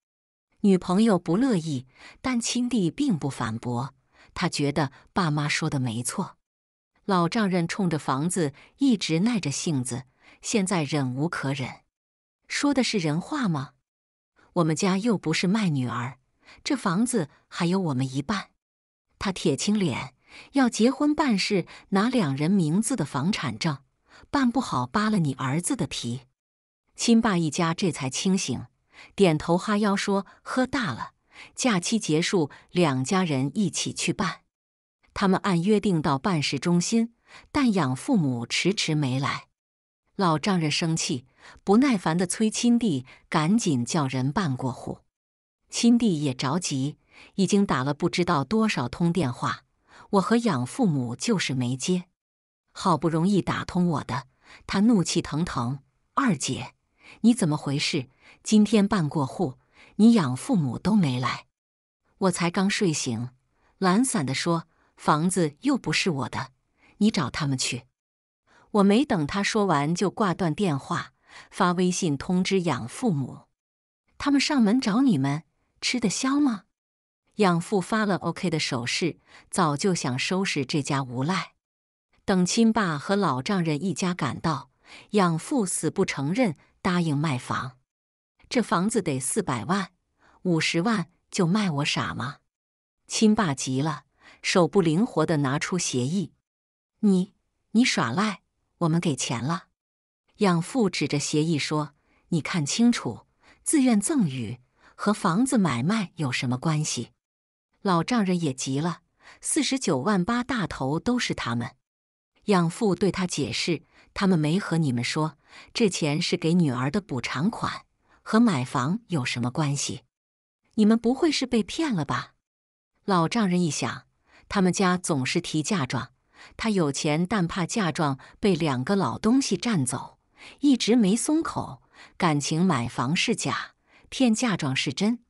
女朋友不乐意，但亲弟并不反驳，他觉得爸妈说的没错。老丈人冲着房子一直耐着性子，现在忍无可忍，说的是人话吗？我们家又不是卖女儿。这房子还有我们一半，他铁青脸，要结婚办事拿两人名字的房产证，办不好扒了你儿子的皮。亲爸一家这才清醒，点头哈腰说喝大了，假期结束两家人一起去办。他们按约定到办事中心，但养父母迟迟没来，老丈人生气，不耐烦的催亲弟赶紧叫人办过户。亲弟也着急，已经打了不知道多少通电话，我和养父母就是没接。好不容易打通我的，他怒气腾腾：“二姐，你怎么回事？今天办过户，你养父母都没来。”我才刚睡醒，懒散的说：“房子又不是我的，你找他们去。”我没等他说完就挂断电话，发微信通知养父母，他们上门找你们。吃得消吗？养父发了 OK 的手势，早就想收拾这家无赖。等亲爸和老丈人一家赶到，养父死不承认，答应卖房。这房子得四百万，五十万就卖我傻吗？亲爸急了，手不灵活的拿出协议：“你你耍赖，我们给钱了。”养父指着协议说：“你看清楚，自愿赠与。”和房子买卖有什么关系？老丈人也急了，四十九万八，大头都是他们。养父对他解释：“他们没和你们说，这钱是给女儿的补偿款，和买房有什么关系？你们不会是被骗了吧？”老丈人一想，他们家总是提嫁妆，他有钱，但怕嫁妆被两个老东西占走，一直没松口。感情买房是假。骗嫁妆是真，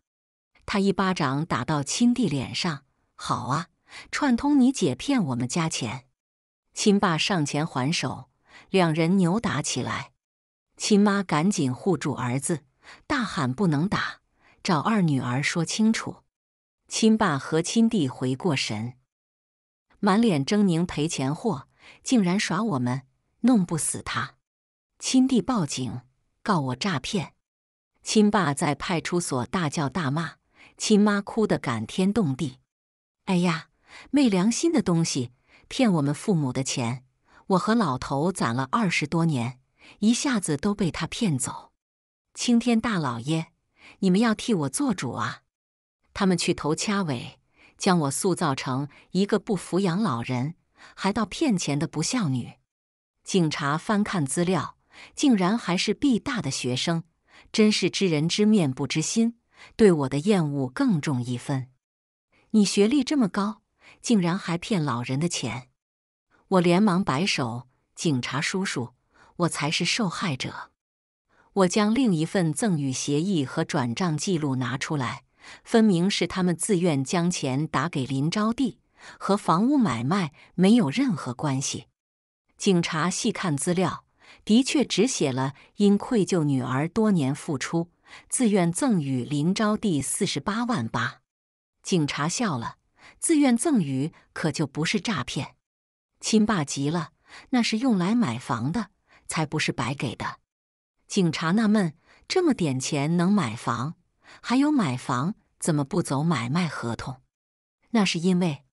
他一巴掌打到亲弟脸上。好啊，串通你姐骗我们家钱。亲爸上前还手，两人扭打起来。亲妈赶紧护住儿子，大喊不能打，找二女儿说清楚。亲爸和亲弟回过神，满脸狰狞，赔钱货竟然耍我们，弄不死他。亲弟报警告我诈骗。亲爸在派出所大叫大骂，亲妈哭得感天动地。哎呀，昧良心的东西，骗我们父母的钱，我和老头攒了二十多年，一下子都被他骗走。青天大老爷，你们要替我做主啊！他们去头掐尾，将我塑造成一个不抚养老人，还到骗钱的不孝女。警察翻看资料，竟然还是毕大的学生。真是知人知面不知心，对我的厌恶更重一分。你学历这么高，竟然还骗老人的钱！我连忙摆手：“警察叔叔，我才是受害者。”我将另一份赠与协议和转账记录拿出来，分明是他们自愿将钱打给林招娣，和房屋买卖没有任何关系。警察细看资料。的确只写了因愧疚女儿多年付出，自愿赠与林招娣四十八万八。警察笑了，自愿赠与可就不是诈骗。亲爸急了，那是用来买房的，才不是白给的。警察纳闷，这么点钱能买房？还有买房怎么不走买卖合同？那是因为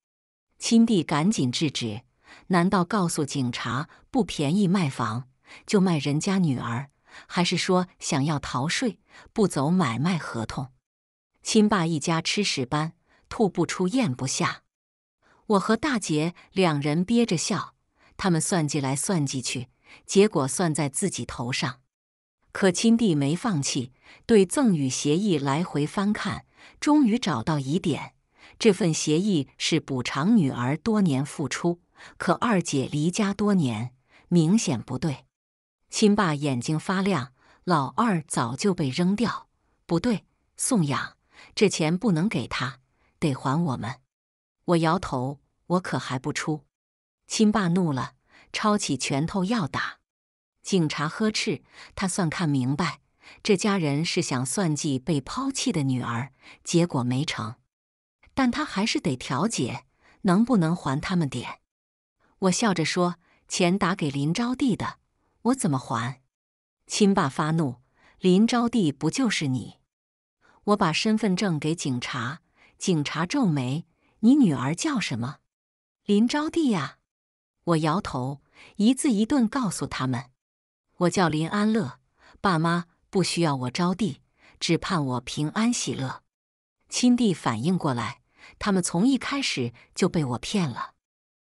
亲弟赶紧制止，难道告诉警察不便宜卖房？就卖人家女儿，还是说想要逃税，不走买卖合同？亲爸一家吃屎般吐不出咽不下。我和大姐两人憋着笑，他们算计来算计去，结果算在自己头上。可亲弟没放弃，对赠与协议来回翻看，终于找到疑点。这份协议是补偿女儿多年付出，可二姐离家多年，明显不对。亲爸眼睛发亮，老二早就被扔掉，不对，送养，这钱不能给他，得还我们。我摇头，我可还不出。亲爸怒了，抄起拳头要打。警察呵斥他，算看明白，这家人是想算计被抛弃的女儿，结果没成，但他还是得调解，能不能还他们点？我笑着说，钱打给林招娣的。我怎么还？亲爸发怒，林招娣不就是你？我把身份证给警察，警察皱眉：“你女儿叫什么？”“林招娣呀。”我摇头，一字一顿告诉他们：“我叫林安乐，爸妈不需要我招娣，只盼我平安喜乐。”亲弟反应过来，他们从一开始就被我骗了。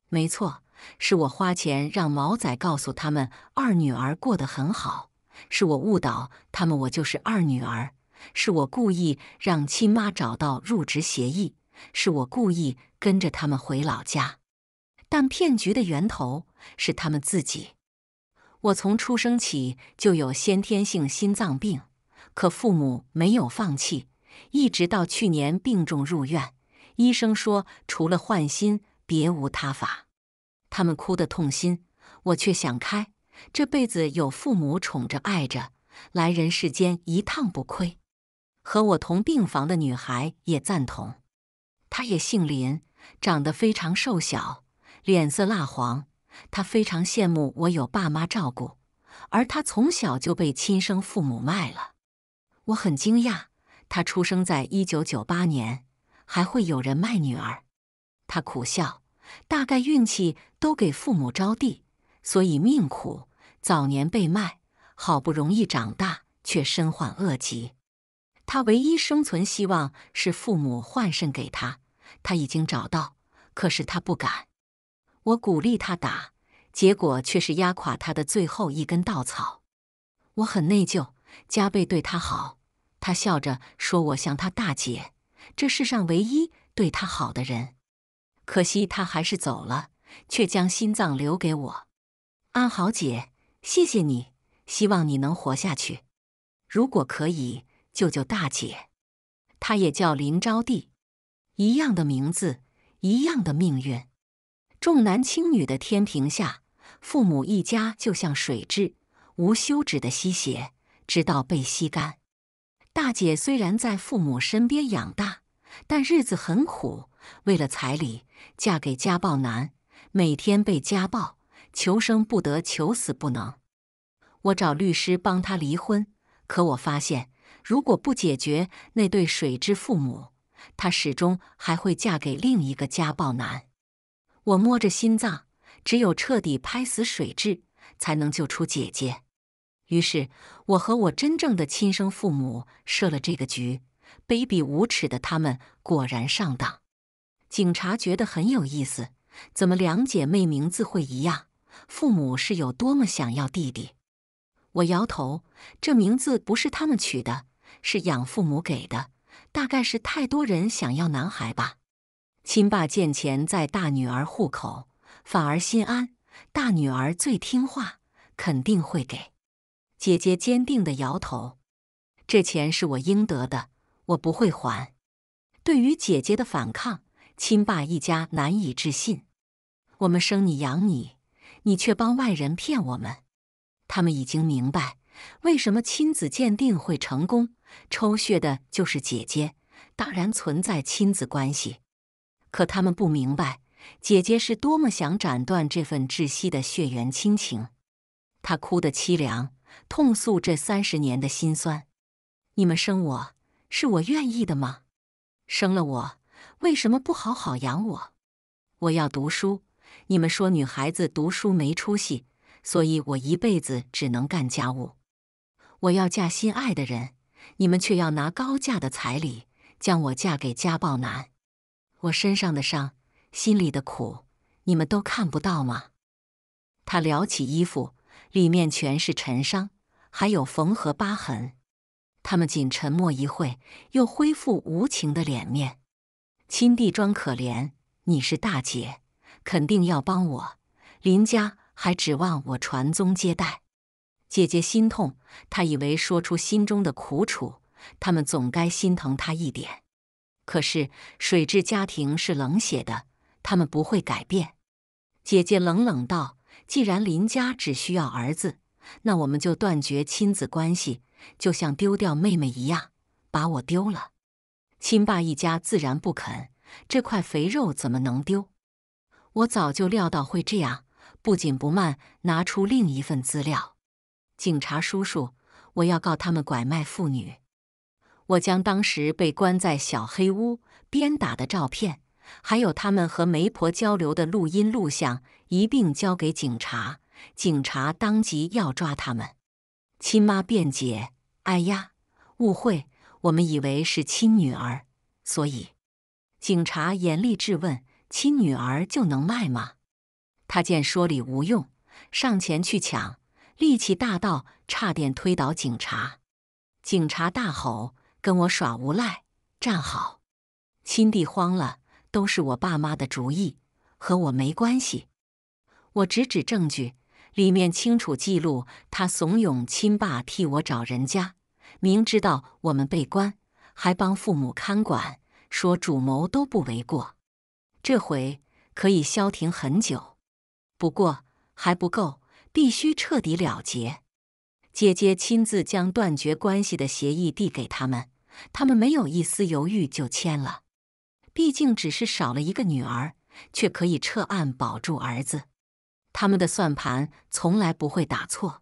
没错。是我花钱让毛仔告诉他们二女儿过得很好，是我误导他们，我就是二女儿，是我故意让亲妈找到入职协议，是我故意跟着他们回老家。但骗局的源头是他们自己。我从出生起就有先天性心脏病，可父母没有放弃，一直到去年病重入院，医生说除了换心别无他法。他们哭得痛心，我却想开，这辈子有父母宠着爱着，来人世间一趟不亏。和我同病房的女孩也赞同，她也姓林，长得非常瘦小，脸色蜡黄。她非常羡慕我有爸妈照顾，而她从小就被亲生父母卖了。我很惊讶，她出生在一九九八年，还会有人卖女儿。她苦笑。大概运气都给父母招弟，所以命苦。早年被卖，好不容易长大，却身患恶疾。他唯一生存希望是父母换肾给他，他已经找到，可是他不敢。我鼓励他打，结果却是压垮他的最后一根稻草。我很内疚，加倍对他好。他笑着说我像他大姐，这世上唯一对他好的人。可惜他还是走了，却将心脏留给我。安好姐，谢谢你，希望你能活下去。如果可以，救救大姐。她也叫林招娣，一样的名字，一样的命运。重男轻女的天平下，父母一家就像水蛭，无休止的吸血，直到被吸干。大姐虽然在父母身边养大，但日子很苦，为了彩礼。嫁给家暴男，每天被家暴，求生不得，求死不能。我找律师帮他离婚，可我发现，如果不解决那对水蛭父母，他始终还会嫁给另一个家暴男。我摸着心脏，只有彻底拍死水蛭，才能救出姐姐。于是，我和我真正的亲生父母设了这个局，卑鄙无耻的他们果然上当。警察觉得很有意思，怎么两姐妹名字会一样？父母是有多么想要弟弟？我摇头，这名字不是他们取的，是养父母给的。大概是太多人想要男孩吧。亲爸见钱在大女儿户口，反而心安。大女儿最听话，肯定会给。姐姐坚定的摇头，这钱是我应得的，我不会还。对于姐姐的反抗。亲爸一家难以置信，我们生你养你，你却帮外人骗我们。他们已经明白为什么亲子鉴定会成功，抽血的就是姐姐，当然存在亲子关系。可他们不明白，姐姐是多么想斩断这份窒息的血缘亲情。她哭得凄凉，痛诉这三十年的辛酸。你们生我是我愿意的吗？生了我。为什么不好好养我？我要读书，你们说女孩子读书没出息，所以我一辈子只能干家务。我要嫁心爱的人，你们却要拿高价的彩礼，将我嫁给家暴男。我身上的伤，心里的苦，你们都看不到吗？他撩起衣服，里面全是陈伤，还有缝合疤痕。他们仅沉默一会，又恢复无情的脸面。亲弟装可怜，你是大姐，肯定要帮我。林家还指望我传宗接代，姐姐心痛。她以为说出心中的苦楚，他们总该心疼她一点。可是水质家庭是冷血的，他们不会改变。姐姐冷冷道：“既然林家只需要儿子，那我们就断绝亲子关系，就像丢掉妹妹一样，把我丢了。”亲爸一家自然不肯，这块肥肉怎么能丢？我早就料到会这样，不紧不慢拿出另一份资料。警察叔叔，我要告他们拐卖妇女。我将当时被关在小黑屋鞭打的照片，还有他们和媒婆交流的录音录像一并交给警察。警察当即要抓他们。亲妈辩解：“哎呀，误会。”我们以为是亲女儿，所以警察严厉质问：“亲女儿就能卖吗？”他见说理无用，上前去抢，力气大到差点推倒警察。警察大吼：“跟我耍无赖，站好！”亲弟慌了：“都是我爸妈的主意，和我没关系。”我指指证据，里面清楚记录他怂恿亲爸替我找人家。明知道我们被关，还帮父母看管，说主谋都不为过。这回可以消停很久，不过还不够，必须彻底了结。姐姐亲自将断绝关系的协议递给他们，他们没有一丝犹豫就签了。毕竟只是少了一个女儿，却可以撤案保住儿子。他们的算盘从来不会打错。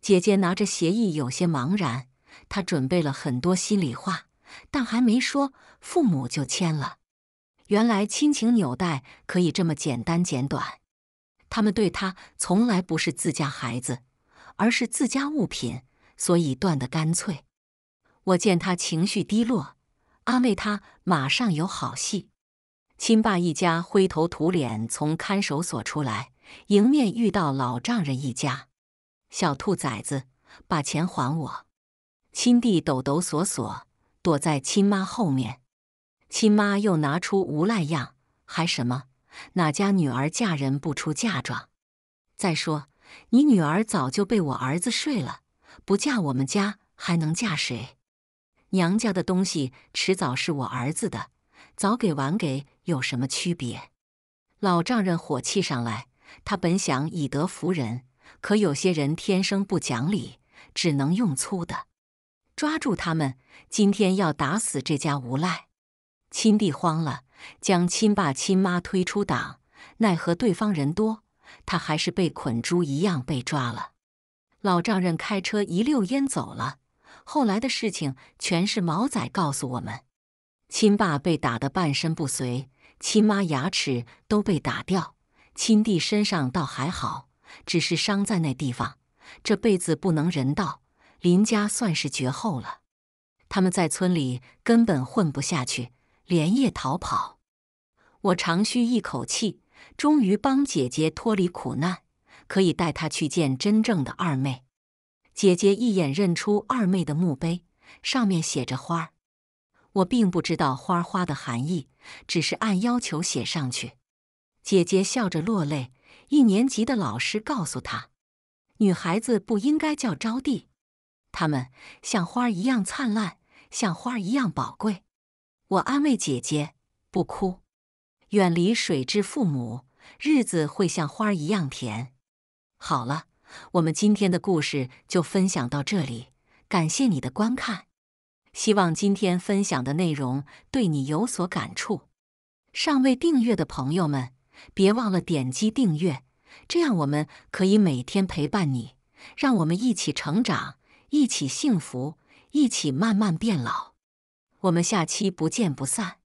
姐姐拿着协议，有些茫然。他准备了很多心里话，但还没说，父母就签了。原来亲情纽带可以这么简单简短。他们对他从来不是自家孩子，而是自家物品，所以断得干脆。我见他情绪低落，安慰他马上有好戏。亲爸一家灰头土脸从看守所出来，迎面遇到老丈人一家。小兔崽子，把钱还我！亲弟抖抖索索躲在亲妈后面，亲妈又拿出无赖样，还什么哪家女儿嫁人不出嫁妆？再说你女儿早就被我儿子睡了，不嫁我们家还能嫁谁？娘家的东西迟早是我儿子的，早给晚给有什么区别？老丈人火气上来，他本想以德服人，可有些人天生不讲理，只能用粗的。抓住他们！今天要打死这家无赖！亲弟慌了，将亲爸亲妈推出党，奈何对方人多，他还是被捆猪一样被抓了。老丈人开车一溜烟走了。后来的事情全是毛仔告诉我们：亲爸被打得半身不遂，亲妈牙齿都被打掉，亲弟身上倒还好，只是伤在那地方，这辈子不能人道。林家算是绝后了，他们在村里根本混不下去，连夜逃跑。我长吁一口气，终于帮姐姐脱离苦难，可以带她去见真正的二妹。姐姐一眼认出二妹的墓碑，上面写着“花儿”。我并不知道“花花”的含义，只是按要求写上去。姐姐笑着落泪。一年级的老师告诉她，女孩子不应该叫招娣。他们像花一样灿烂，像花一样宝贵。我安慰姐姐，不哭，远离水之父母，日子会像花一样甜。好了，我们今天的故事就分享到这里，感谢你的观看。希望今天分享的内容对你有所感触。尚未订阅的朋友们，别忘了点击订阅，这样我们可以每天陪伴你，让我们一起成长。一起幸福，一起慢慢变老。我们下期不见不散。